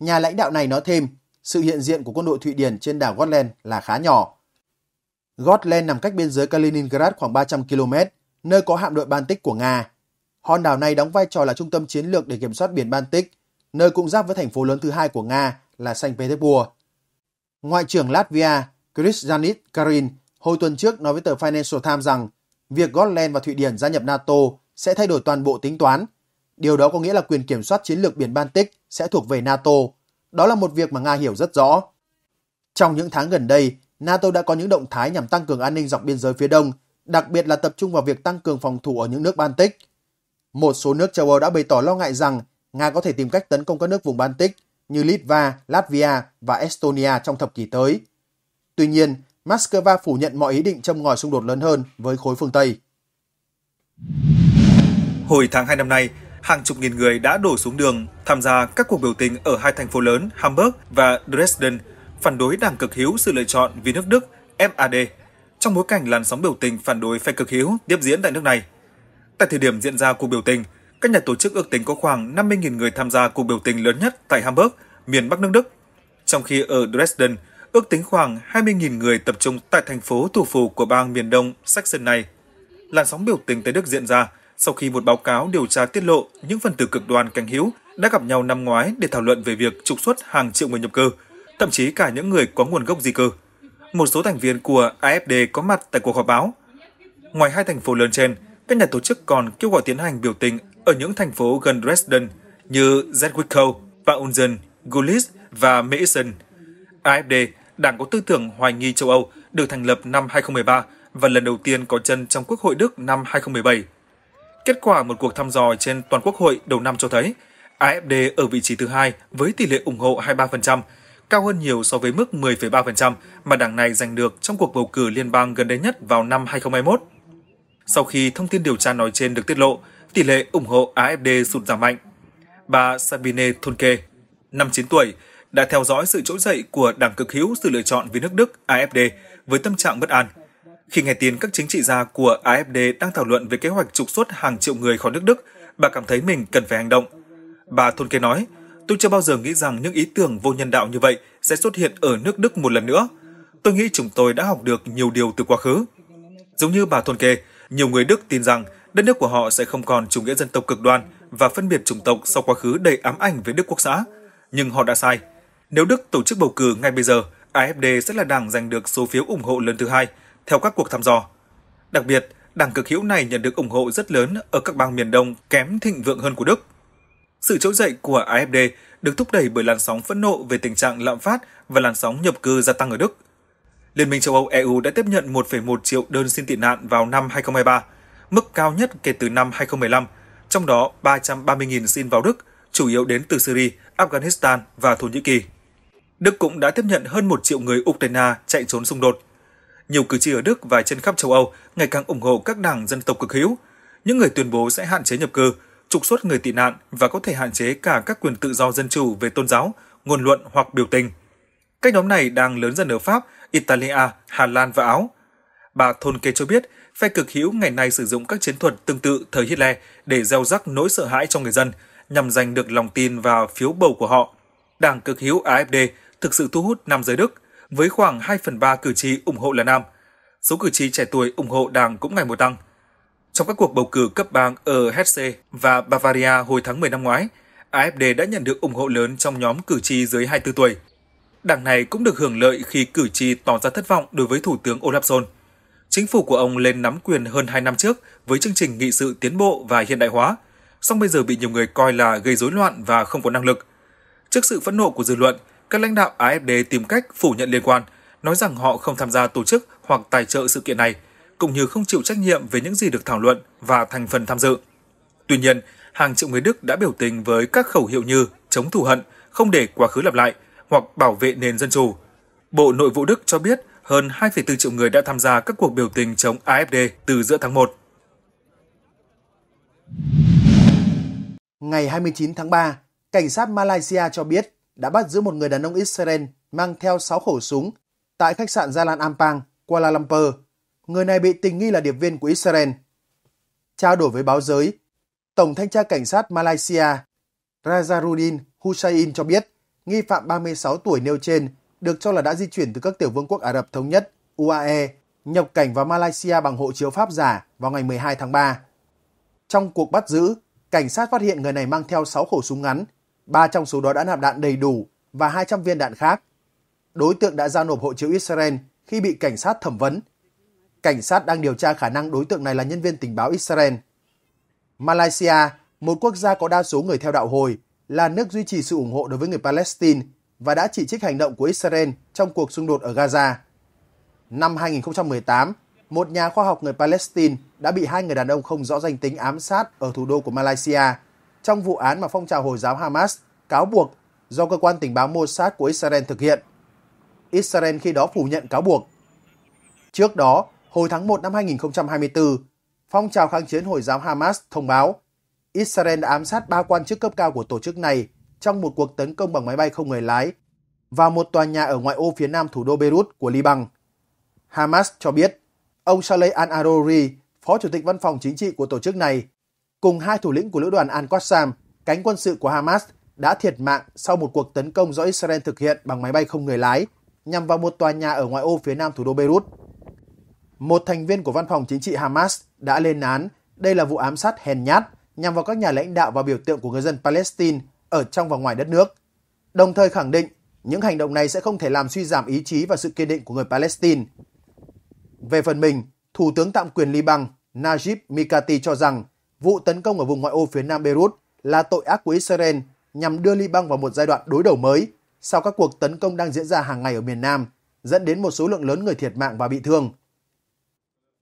Nhà lãnh đạo này nói thêm, sự hiện diện của quân đội Thụy Điển trên đảo Gotland là khá nhỏ. Gotland nằm cách biên giới Kaliningrad khoảng 300 km, nơi có hạm đội Baltic của Nga. Hòn đảo này đóng vai trò là trung tâm chiến lược để kiểm soát biển Baltic, nơi cũng giáp với thành phố lớn thứ hai của Nga là Saint Petersburg. Ngoại trưởng Latvia Kristianis Karin hồi tuần trước nói với tờ Financial Times rằng việc Gotland và Thụy Điển gia nhập NATO sẽ thay đổi toàn bộ tính toán. Điều đó có nghĩa là quyền kiểm soát chiến lược biển Baltic sẽ thuộc về NATO. Đó là một việc mà Nga hiểu rất rõ. Trong những tháng gần đây, NATO đã có những động thái nhằm tăng cường an ninh dọc biên giới phía đông, đặc biệt là tập trung vào việc tăng cường phòng thủ ở những nước Baltic. Một số nước châu Âu đã bày tỏ lo ngại rằng Nga có thể tìm cách tấn công các nước vùng Baltic như Litva, Latvia và Estonia trong thập kỷ tới. Tuy nhiên, Moscow phủ nhận mọi ý định châm ngòi xung đột lớn hơn với khối phương Tây. Hồi tháng 2 năm nay, hàng chục nghìn người đã đổ xuống đường tham gia các cuộc biểu tình ở hai thành phố lớn Hamburg và Dresden phản đối đảng cực hữu sự lựa chọn vì nước Đức FAD trong bối cảnh làn sóng biểu tình phản đối phe cực hữu tiếp diễn tại nước này. Tại thời điểm diễn ra cuộc biểu tình, các nhà tổ chức ước tính có khoảng 50.000 người tham gia cuộc biểu tình lớn nhất tại Hamburg, miền Bắc nước Đức. Trong khi ở Dresden, ước tính khoảng 20.000 người tập trung tại thành phố thủ phủ của bang miền đông Saxon này. Làn sóng biểu tình tới Đức diễn ra sau khi một báo cáo điều tra tiết lộ những phần tử cực đoan cánh hữu đã gặp nhau năm ngoái để thảo luận về việc trục xuất hàng triệu người nhập cư, thậm chí cả những người có nguồn gốc di cư. Một số thành viên của AFD có mặt tại cuộc họp báo. Ngoài hai thành phố lớn trên, các nhà tổ chức còn kêu gọi tiến hành biểu tình ở những thành phố gần Dresden như Zwickau, Bautzen, Gulis và Meissen. AFD Đảng có tư tưởng hoài nghi châu Âu được thành lập năm 2013 và lần đầu tiên có chân trong Quốc hội Đức năm 2017. Kết quả một cuộc thăm dò trên toàn Quốc hội đầu năm cho thấy AFD ở vị trí thứ hai với tỷ lệ ủng hộ 23%, cao hơn nhiều so với mức 10,3% mà đảng này giành được trong cuộc bầu cử liên bang gần đây nhất vào năm 2021. Sau khi thông tin điều tra nói trên được tiết lộ, tỷ lệ ủng hộ AFD sụt giảm mạnh. Bà Sabine Thunke, 59 tuổi, đã theo dõi sự trỗi dậy của Đảng cực hữu sự lựa chọn vì nước Đức AFD với tâm trạng bất an. Khi nghe tin các chính trị gia của AFD đang thảo luận về kế hoạch trục xuất hàng triệu người khỏi nước Đức, bà cảm thấy mình cần phải hành động. Bà Thôn Kế nói, tôi chưa bao giờ nghĩ rằng những ý tưởng vô nhân đạo như vậy sẽ xuất hiện ở nước Đức một lần nữa. Tôi nghĩ chúng tôi đã học được nhiều điều từ quá khứ. Giống như bà Thôn Kê, nhiều người Đức tin rằng đất nước của họ sẽ không còn chủ nghĩa dân tộc cực đoan và phân biệt chủng tộc sau quá khứ đầy ám ảnh với Đức Quốc xã. Nhưng họ đã sai. Nếu Đức tổ chức bầu cử ngay bây giờ, AFD sẽ là đảng giành được số phiếu ủng hộ lớn thứ hai theo các cuộc thăm dò. Đặc biệt, đảng cực hữu này nhận được ủng hộ rất lớn ở các bang miền Đông kém thịnh vượng hơn của Đức. Sự trỗi dậy của AFD được thúc đẩy bởi làn sóng phẫn nộ về tình trạng lạm phát và làn sóng nhập cư gia tăng ở Đức. Liên minh châu Âu EU đã tiếp nhận 1,1 triệu đơn xin tị nạn vào năm 2023, mức cao nhất kể từ năm 2015, trong đó 330.000 xin vào Đức, chủ yếu đến từ Syria, Afghanistan và Thổ Nhĩ Kỳ. Đức cũng đã tiếp nhận hơn một triệu người Ukraine chạy trốn xung đột. Nhiều cử tri ở Đức và trên khắp châu Âu ngày càng ủng hộ các đảng dân tộc cực hữu, những người tuyên bố sẽ hạn chế nhập cư, trục xuất người tị nạn và có thể hạn chế cả các quyền tự do dân chủ về tôn giáo, ngôn luận hoặc biểu tình. Các nhóm này đang lớn dần ở Pháp, Italia, Hà Lan và Áo. Bà Thôn Kê cho biết, phe cực hữu ngày nay sử dụng các chiến thuật tương tự thời Hitler để gieo rắc nỗi sợ hãi cho người dân, nhằm giành được lòng tin và phiếu bầu của họ. Đảng cực hữu AFD thực sự thu hút nam giới Đức, với khoảng 2 phần 3 cử tri ủng hộ là nam. Số cử tri trẻ tuổi ủng hộ đảng cũng ngày một tăng. Trong các cuộc bầu cử cấp bang ở e Hesse và Bavaria hồi tháng 10 năm ngoái, AFD đã nhận được ủng hộ lớn trong nhóm cử tri dưới 24 tuổi. Đảng này cũng được hưởng lợi khi cử tri tỏ ra thất vọng đối với Thủ tướng Olaf Scholz. Chính phủ của ông lên nắm quyền hơn 2 năm trước với chương trình nghị sự tiến bộ và hiện đại hóa, song bây giờ bị nhiều người coi là gây rối loạn và không có năng lực. Trước sự phẫn nộ của dư luận, các lãnh đạo AFD tìm cách phủ nhận liên quan, nói rằng họ không tham gia tổ chức hoặc tài trợ sự kiện này, cũng như không chịu trách nhiệm về những gì được thảo luận và thành phần tham dự. Tuy nhiên, hàng triệu người Đức đã biểu tình với các khẩu hiệu như chống thù hận, không để quá khứ lặp lại hoặc bảo vệ nền dân chủ. Bộ Nội vụ Đức cho biết hơn 2,4 triệu người đã tham gia các cuộc biểu tình chống AFD từ giữa tháng 1. Ngày 29 tháng 3, cảnh sát Malaysia cho biết đã bắt giữ một người đàn ông Israel mang theo 6 khẩu súng tại khách sạn Gia Lan Ampang, Kuala Lumpur. Người này bị tình nghi là điệp viên của Israel. Trao đổi với báo giới, Tổng thanh tra cảnh sát Malaysia Rajarudin Hussein cho biết nghi phạm 36 tuổi nêu trên được cho là đã di chuyển từ các tiểu vương quốc Ả Rập Thống Nhất UAE nhập cảnh vào Malaysia bằng hộ chiếu Pháp giả vào ngày 12 tháng 3. Trong cuộc bắt giữ, cảnh sát phát hiện người này mang theo 6 khẩu súng ngắn Ba trong số đó đã nạp đạn đầy đủ và 200 viên đạn khác. Đối tượng đã giao nộp hộ chiếu Israel khi bị cảnh sát thẩm vấn. Cảnh sát đang điều tra khả năng đối tượng này là nhân viên tình báo Israel. Malaysia, một quốc gia có đa số người theo đạo hồi, là nước duy trì sự ủng hộ đối với người Palestine và đã chỉ trích hành động của Israel trong cuộc xung đột ở Gaza. Năm 2018, một nhà khoa học người Palestine đã bị hai người đàn ông không rõ danh tính ám sát ở thủ đô của Malaysia trong vụ án mà phong trào Hồi giáo Hamas cáo buộc do cơ quan tình báo Mossad của Israel thực hiện. Israel khi đó phủ nhận cáo buộc. Trước đó, hồi tháng 1 năm 2024, phong trào kháng chiến Hồi giáo Hamas thông báo Israel đã ám sát ba quan chức cấp cao của tổ chức này trong một cuộc tấn công bằng máy bay không người lái vào một tòa nhà ở ngoại ô phía nam thủ đô Beirut của Liban. Hamas cho biết, ông Saleh al-Arori, phó chủ tịch văn phòng chính trị của tổ chức này, cùng hai thủ lĩnh của lữ đoàn Al-Qassam, cánh quân sự của Hamas, đã thiệt mạng sau một cuộc tấn công do Israel thực hiện bằng máy bay không người lái nhằm vào một tòa nhà ở ngoại ô phía nam thủ đô Beirut. Một thành viên của văn phòng chính trị Hamas đã lên án đây là vụ ám sát hèn nhát nhằm vào các nhà lãnh đạo và biểu tượng của người dân Palestine ở trong và ngoài đất nước, đồng thời khẳng định những hành động này sẽ không thể làm suy giảm ý chí và sự kiên định của người Palestine. Về phần mình, Thủ tướng tạm quyền Liban Najib Mikati cho rằng Vụ tấn công ở vùng ngoại ô phía nam Beirut là tội ác của Israel nhằm đưa Liban vào một giai đoạn đối đầu mới sau các cuộc tấn công đang diễn ra hàng ngày ở miền Nam, dẫn đến một số lượng lớn người thiệt mạng và bị thương.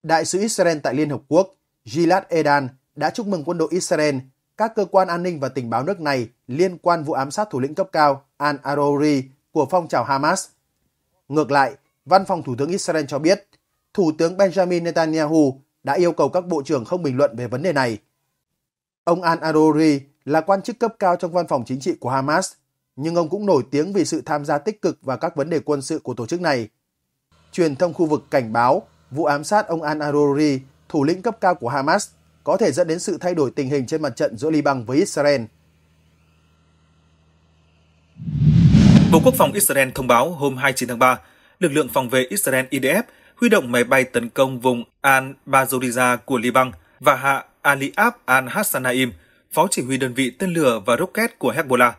Đại sứ Israel tại Liên Hợp Quốc Gilad Edan đã chúc mừng quân đội Israel, các cơ quan an ninh và tình báo nước này liên quan vụ ám sát thủ lĩnh cấp cao al arouri của phong trào Hamas. Ngược lại, văn phòng Thủ tướng Israel cho biết, Thủ tướng Benjamin Netanyahu đã yêu cầu các bộ trưởng không bình luận về vấn đề này. Ông Al-Aruri là quan chức cấp cao trong văn phòng chính trị của Hamas, nhưng ông cũng nổi tiếng vì sự tham gia tích cực vào các vấn đề quân sự của tổ chức này. Truyền thông khu vực cảnh báo vụ ám sát ông Al-Aruri, thủ lĩnh cấp cao của Hamas, có thể dẫn đến sự thay đổi tình hình trên mặt trận giữa Liban với Israel. Bộ Quốc phòng Israel thông báo hôm 29 tháng 3, lực lượng phòng vệ Israel IDF huy động máy bay tấn công vùng Al-Bazoriza của Liban và hạ Ali Ab al-Hassanaim, phó chỉ huy đơn vị tên lửa và rocket của Hezbollah.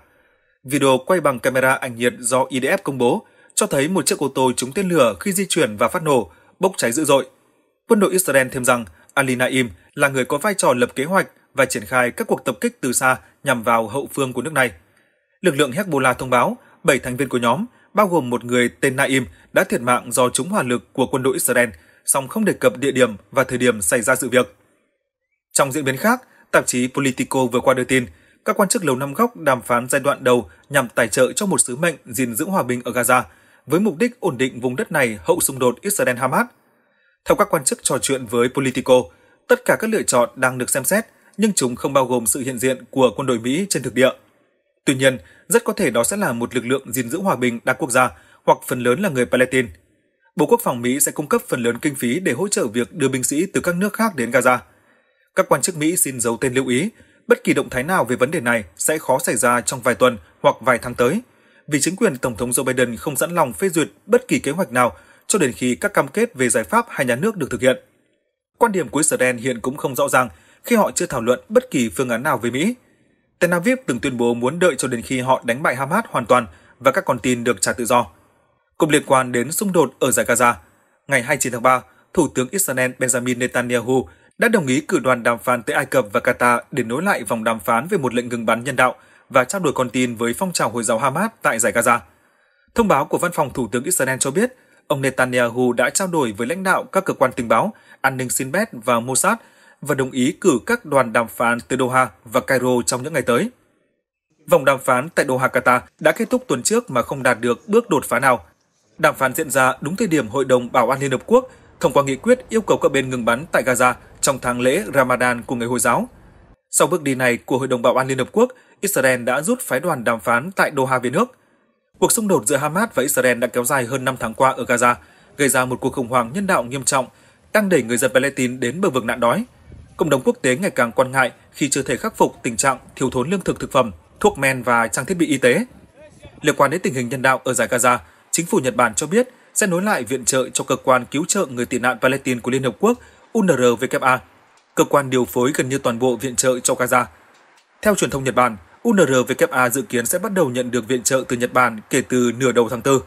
Video quay bằng camera ảnh nhiệt do IDF công bố cho thấy một chiếc ô tô trúng tên lửa khi di chuyển và phát nổ, bốc cháy dữ dội. Quân đội Israel thêm rằng Ali Naim là người có vai trò lập kế hoạch và triển khai các cuộc tập kích từ xa nhằm vào hậu phương của nước này. Lực lượng Hezbollah thông báo 7 thành viên của nhóm bao gồm một người tên Naim đã thiệt mạng do trúng hỏa lực của quân đội Israel, song không đề cập địa điểm và thời điểm xảy ra sự việc. Trong diễn biến khác, tạp chí Politico vừa qua đưa tin, các quan chức Lầu Năm Góc đàm phán giai đoạn đầu nhằm tài trợ cho một sứ mệnh gìn giữ hòa bình ở Gaza, với mục đích ổn định vùng đất này hậu xung đột Israel-Hamas. Theo các quan chức trò chuyện với Politico, tất cả các lựa chọn đang được xem xét, nhưng chúng không bao gồm sự hiện diện của quân đội Mỹ trên thực địa – Tuy nhiên, rất có thể đó sẽ là một lực lượng gìn giữ hòa bình đa quốc gia hoặc phần lớn là người Palestine. Bộ Quốc phòng Mỹ sẽ cung cấp phần lớn kinh phí để hỗ trợ việc đưa binh sĩ từ các nước khác đến Gaza. Các quan chức Mỹ xin giấu tên lưu ý, bất kỳ động thái nào về vấn đề này sẽ khó xảy ra trong vài tuần hoặc vài tháng tới, vì chính quyền Tổng thống Joe Biden không sẵn lòng phê duyệt bất kỳ kế hoạch nào cho đến khi các cam kết về giải pháp hai nhà nước được thực hiện. Quan điểm của Israel hiện cũng không rõ ràng khi họ chưa thảo luận bất kỳ phương án nào với Mỹ – Tel Aviv từng tuyên bố muốn đợi cho đến khi họ đánh bại Hamas hoàn toàn và các con tin được trả tự do. Cùng liên quan đến xung đột ở giải Gaza, ngày 29 tháng 3, Thủ tướng Israel Benjamin Netanyahu đã đồng ý cử đoàn đàm phán tới Ai Cập và Qatar để nối lại vòng đàm phán về một lệnh ngừng bắn nhân đạo và trao đổi con tin với phong trào Hồi giáo Hamas tại giải Gaza. Thông báo của Văn phòng Thủ tướng Israel cho biết, ông Netanyahu đã trao đổi với lãnh đạo các cơ quan tình báo, an ninh Sinbet và Mossad – và đồng ý cử các đoàn đàm phán từ Doha và Cairo trong những ngày tới. Vòng đàm phán tại Doha Qatar đã kết thúc tuần trước mà không đạt được bước đột phá nào. Đàm phán diễn ra đúng thời điểm Hội đồng Bảo an Liên Hợp Quốc thông qua nghị quyết yêu cầu các bên ngừng bắn tại Gaza trong tháng lễ Ramadan của người Hồi giáo. Sau bước đi này của Hội đồng Bảo an Liên Hợp Quốc, Israel đã rút phái đoàn đàm phán tại Doha về nước. Cuộc xung đột giữa Hamas và Israel đã kéo dài hơn 5 tháng qua ở Gaza, gây ra một cuộc khủng hoảng nhân đạo nghiêm trọng, đang đẩy người dân Palestine đến bờ vực nạn đói – Cộng đồng quốc tế ngày càng quan ngại khi chưa thể khắc phục tình trạng thiếu thốn lương thực thực phẩm, thuốc men và trang thiết bị y tế. Liên quan đến tình hình nhân đạo ở giải Gaza, chính phủ Nhật Bản cho biết sẽ nối lại viện trợ cho cơ quan cứu trợ người tị nạn Palestine của Liên Hợp Quốc UNRWA, cơ quan điều phối gần như toàn bộ viện trợ cho Gaza. Theo truyền thông Nhật Bản, UNRWA dự kiến sẽ bắt đầu nhận được viện trợ từ Nhật Bản kể từ nửa đầu tháng 4.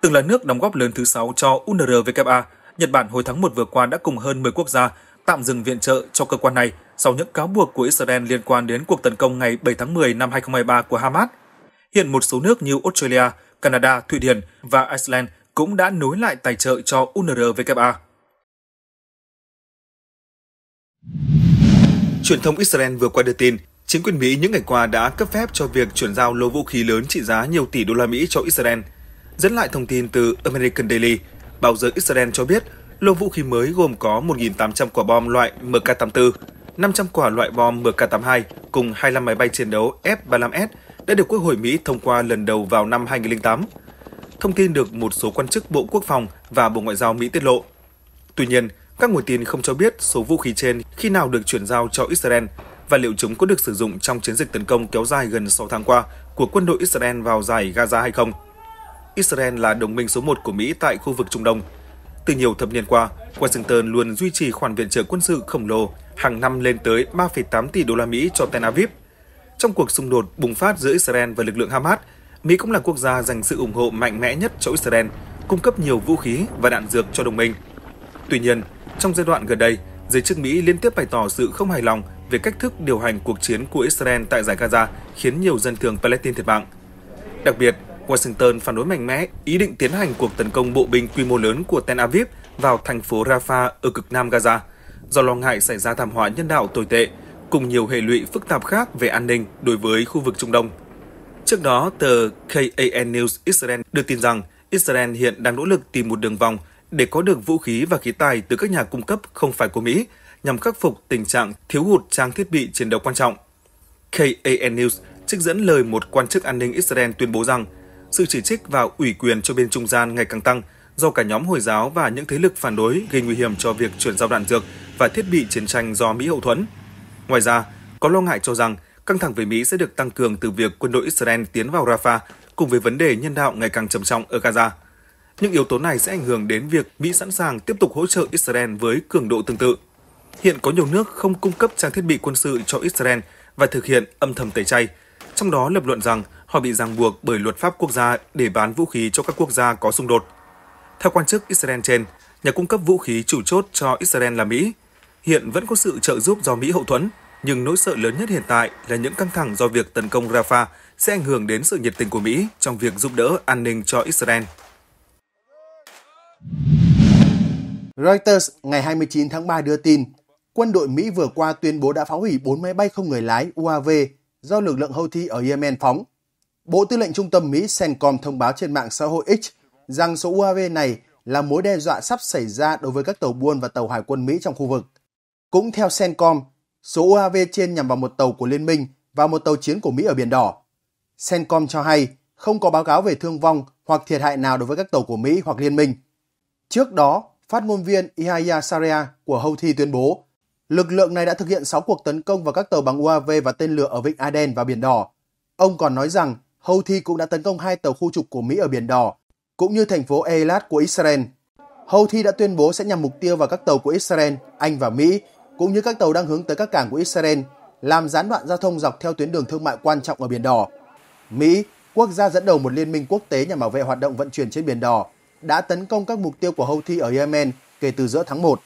Từng là nước đóng góp lớn thứ 6 cho UNRWA, Nhật Bản hồi tháng 1 vừa qua đã cùng hơn 10 quốc gia tạm dừng viện trợ cho cơ quan này sau những cáo buộc của Israel liên quan đến cuộc tấn công ngày 7 tháng 10 năm 2023 của Hamas. Hiện một số nước như Australia, Canada, Thụy Điển và Iceland cũng đã nối lại tài trợ cho UNRWA. Truyền thông Israel vừa qua đưa tin, chính quyền Mỹ những ngày qua đã cấp phép cho việc chuyển giao lô vũ khí lớn trị giá nhiều tỷ đô la Mỹ cho Israel. Dẫn lại thông tin từ American Daily, báo giới Israel cho biết Lô vũ khí mới gồm có 1.800 quả bom loại MK84, 500 quả loại bom MK82 cùng 25 máy bay chiến đấu F-35S đã được Quốc hội Mỹ thông qua lần đầu vào năm 2008. Thông tin được một số quan chức Bộ Quốc phòng và Bộ Ngoại giao Mỹ tiết lộ. Tuy nhiên, các nguồn tin không cho biết số vũ khí trên khi nào được chuyển giao cho Israel và liệu chúng có được sử dụng trong chiến dịch tấn công kéo dài gần 6 tháng qua của quân đội Israel vào giải Gaza hay không. Israel là đồng minh số 1 của Mỹ tại khu vực Trung Đông, từ nhiều thập niên qua, Washington luôn duy trì khoản viện trợ quân sự khổng lồ hàng năm lên tới 3,8 tỷ đô la Mỹ cho Tel Aviv. Trong cuộc xung đột bùng phát giữa Israel và lực lượng Hamas, Mỹ cũng là quốc gia dành sự ủng hộ mạnh mẽ nhất cho Israel, cung cấp nhiều vũ khí và đạn dược cho đồng minh. Tuy nhiên, trong giai đoạn gần đây, giới chức Mỹ liên tiếp bày tỏ sự không hài lòng về cách thức điều hành cuộc chiến của Israel tại giải Gaza khiến nhiều dân thường Palestine thiệt mạng. Đặc biệt, Washington phản đối mạnh mẽ ý định tiến hành cuộc tấn công bộ binh quy mô lớn của Tel Aviv vào thành phố Rafah ở cực nam Gaza, do lo ngại xảy ra thảm họa nhân đạo tồi tệ, cùng nhiều hệ lụy phức tạp khác về an ninh đối với khu vực Trung Đông. Trước đó, tờ KAN News Israel được tin rằng Israel hiện đang nỗ lực tìm một đường vòng để có được vũ khí và khí tài từ các nhà cung cấp không phải của Mỹ nhằm khắc phục tình trạng thiếu hụt trang thiết bị chiến đấu quan trọng. KAN News trích dẫn lời một quan chức an ninh Israel tuyên bố rằng sự chỉ trích và ủy quyền cho bên trung gian ngày càng tăng do cả nhóm Hồi giáo và những thế lực phản đối gây nguy hiểm cho việc chuyển giao đạn dược và thiết bị chiến tranh do Mỹ hậu thuẫn. Ngoài ra, có lo ngại cho rằng căng thẳng với Mỹ sẽ được tăng cường từ việc quân đội Israel tiến vào Rafah cùng với vấn đề nhân đạo ngày càng trầm trọng ở Gaza. Những yếu tố này sẽ ảnh hưởng đến việc Mỹ sẵn sàng tiếp tục hỗ trợ Israel với cường độ tương tự. Hiện có nhiều nước không cung cấp trang thiết bị quân sự cho Israel và thực hiện âm thầm tẩy chay, trong đó lập luận rằng họ bị ràng buộc bởi luật pháp quốc gia để bán vũ khí cho các quốc gia có xung đột. Theo quan chức Israel trên, nhà cung cấp vũ khí chủ chốt cho Israel là Mỹ. Hiện vẫn có sự trợ giúp do Mỹ hậu thuẫn, nhưng nỗi sợ lớn nhất hiện tại là những căng thẳng do việc tấn công Rafah sẽ ảnh hưởng đến sự nhiệt tình của Mỹ trong việc giúp đỡ an ninh cho Israel. Reuters ngày 29 tháng 3 đưa tin, quân đội Mỹ vừa qua tuyên bố đã phá hủy 4 máy bay không người lái UAV do lực lượng Houthi ở Yemen phóng Bộ Tư lệnh Trung tâm Mỹ CENTCOM thông báo trên mạng xã hội X rằng số UAV này là mối đe dọa sắp xảy ra đối với các tàu buôn và tàu hải quân Mỹ trong khu vực. Cũng theo CENTCOM, số UAV trên nhằm vào một tàu của Liên minh và một tàu chiến của Mỹ ở Biển Đỏ. CENTCOM cho hay không có báo cáo về thương vong hoặc thiệt hại nào đối với các tàu của Mỹ hoặc Liên minh. Trước đó, phát ngôn viên Ihaya Saria của Houthi tuyên bố lực lượng này đã thực hiện 6 cuộc tấn công vào các tàu bằng UAV và tên lửa ở Vịnh Aden và Biển Đỏ. Ông còn nói rằng Houthi cũng đã tấn công hai tàu khu trục của Mỹ ở Biển Đỏ, cũng như thành phố Eilat của Israel. Houthi đã tuyên bố sẽ nhằm mục tiêu vào các tàu của Israel, Anh và Mỹ, cũng như các tàu đang hướng tới các cảng của Israel, làm gián đoạn giao thông dọc theo tuyến đường thương mại quan trọng ở Biển Đỏ. Mỹ, quốc gia dẫn đầu một liên minh quốc tế nhằm bảo vệ hoạt động vận chuyển trên Biển Đỏ, đã tấn công các mục tiêu của Houthi ở Yemen kể từ giữa tháng 1.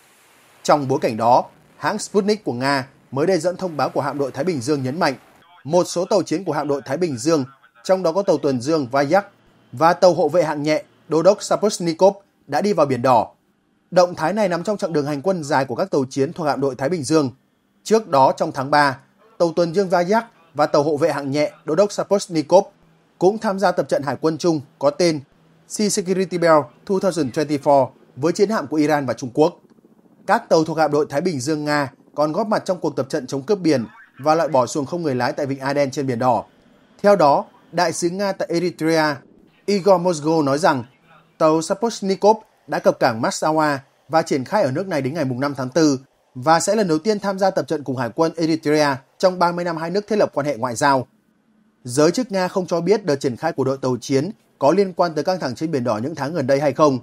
Trong bối cảnh đó, hãng Sputnik của Nga mới đây dẫn thông báo của hạm đội Thái Bình Dương nhấn mạnh một số tàu chiến của hạm đội Thái Bình Dương trong đó có tàu tuần dương Vayak và tàu hộ vệ hạng nhẹ Đô đốc Sapusnikov đã đi vào Biển Đỏ. Động thái này nằm trong chặng đường hành quân dài của các tàu chiến thuộc hạm đội Thái Bình Dương. Trước đó trong tháng 3, tàu tuần dương Vayak và tàu hộ vệ hạng nhẹ Đô đốc Sapusnikov cũng tham gia tập trận hải quân chung có tên Sea Security Belt 2024 với chiến hạm của Iran và Trung Quốc. Các tàu thuộc hạm đội Thái Bình Dương Nga còn góp mặt trong cuộc tập trận chống cướp biển và loại bỏ xuồng không người lái tại vịnh Aden trên Biển Đỏ. Theo đó, Đại sứ Nga tại Eritrea Igor Mosgo nói rằng tàu Sapochnikov đã cập cảng Massawa và triển khai ở nước này đến ngày 5 tháng 4 và sẽ lần đầu tiên tham gia tập trận cùng Hải quân Eritrea trong 30 năm hai nước thiết lập quan hệ ngoại giao. Giới chức Nga không cho biết đợt triển khai của đội tàu chiến có liên quan tới căng thẳng trên Biển Đỏ những tháng gần đây hay không.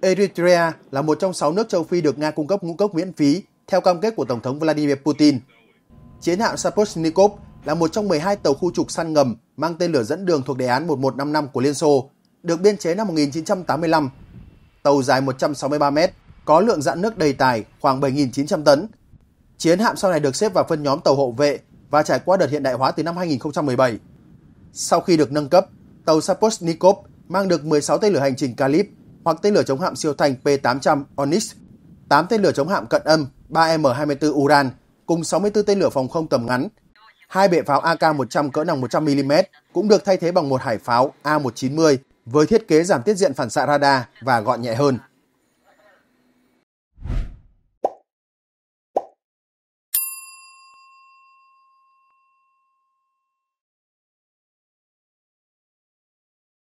Eritrea là một trong 6 nước châu Phi được Nga cung cấp ngũ cốc miễn phí theo cam kết của Tổng thống Vladimir Putin. Chiến hạm Sapochnikov là một trong 12 tàu khu trục săn ngầm mang tên lửa dẫn đường thuộc đề án 1155 của Liên Xô, được biên chế năm 1985. Tàu dài 163 mét, có lượng dạn nước đầy tải khoảng 7.900 tấn. Chiến hạm sau này được xếp vào phân nhóm tàu hộ vệ và trải qua đợt hiện đại hóa từ năm 2017. Sau khi được nâng cấp, tàu Saposnikov mang được 16 tên lửa hành trình Kalib hoặc tên lửa chống hạm siêu thanh P-800 Onyx, 8 tên lửa chống hạm cận âm 3M24 Uran cùng 64 tên lửa phòng không tầm ngắn, Hai bệ pháo AK-100 cỡ nòng 100mm cũng được thay thế bằng một hải pháo A-190 với thiết kế giảm tiết diện phản xạ radar và gọn nhẹ hơn.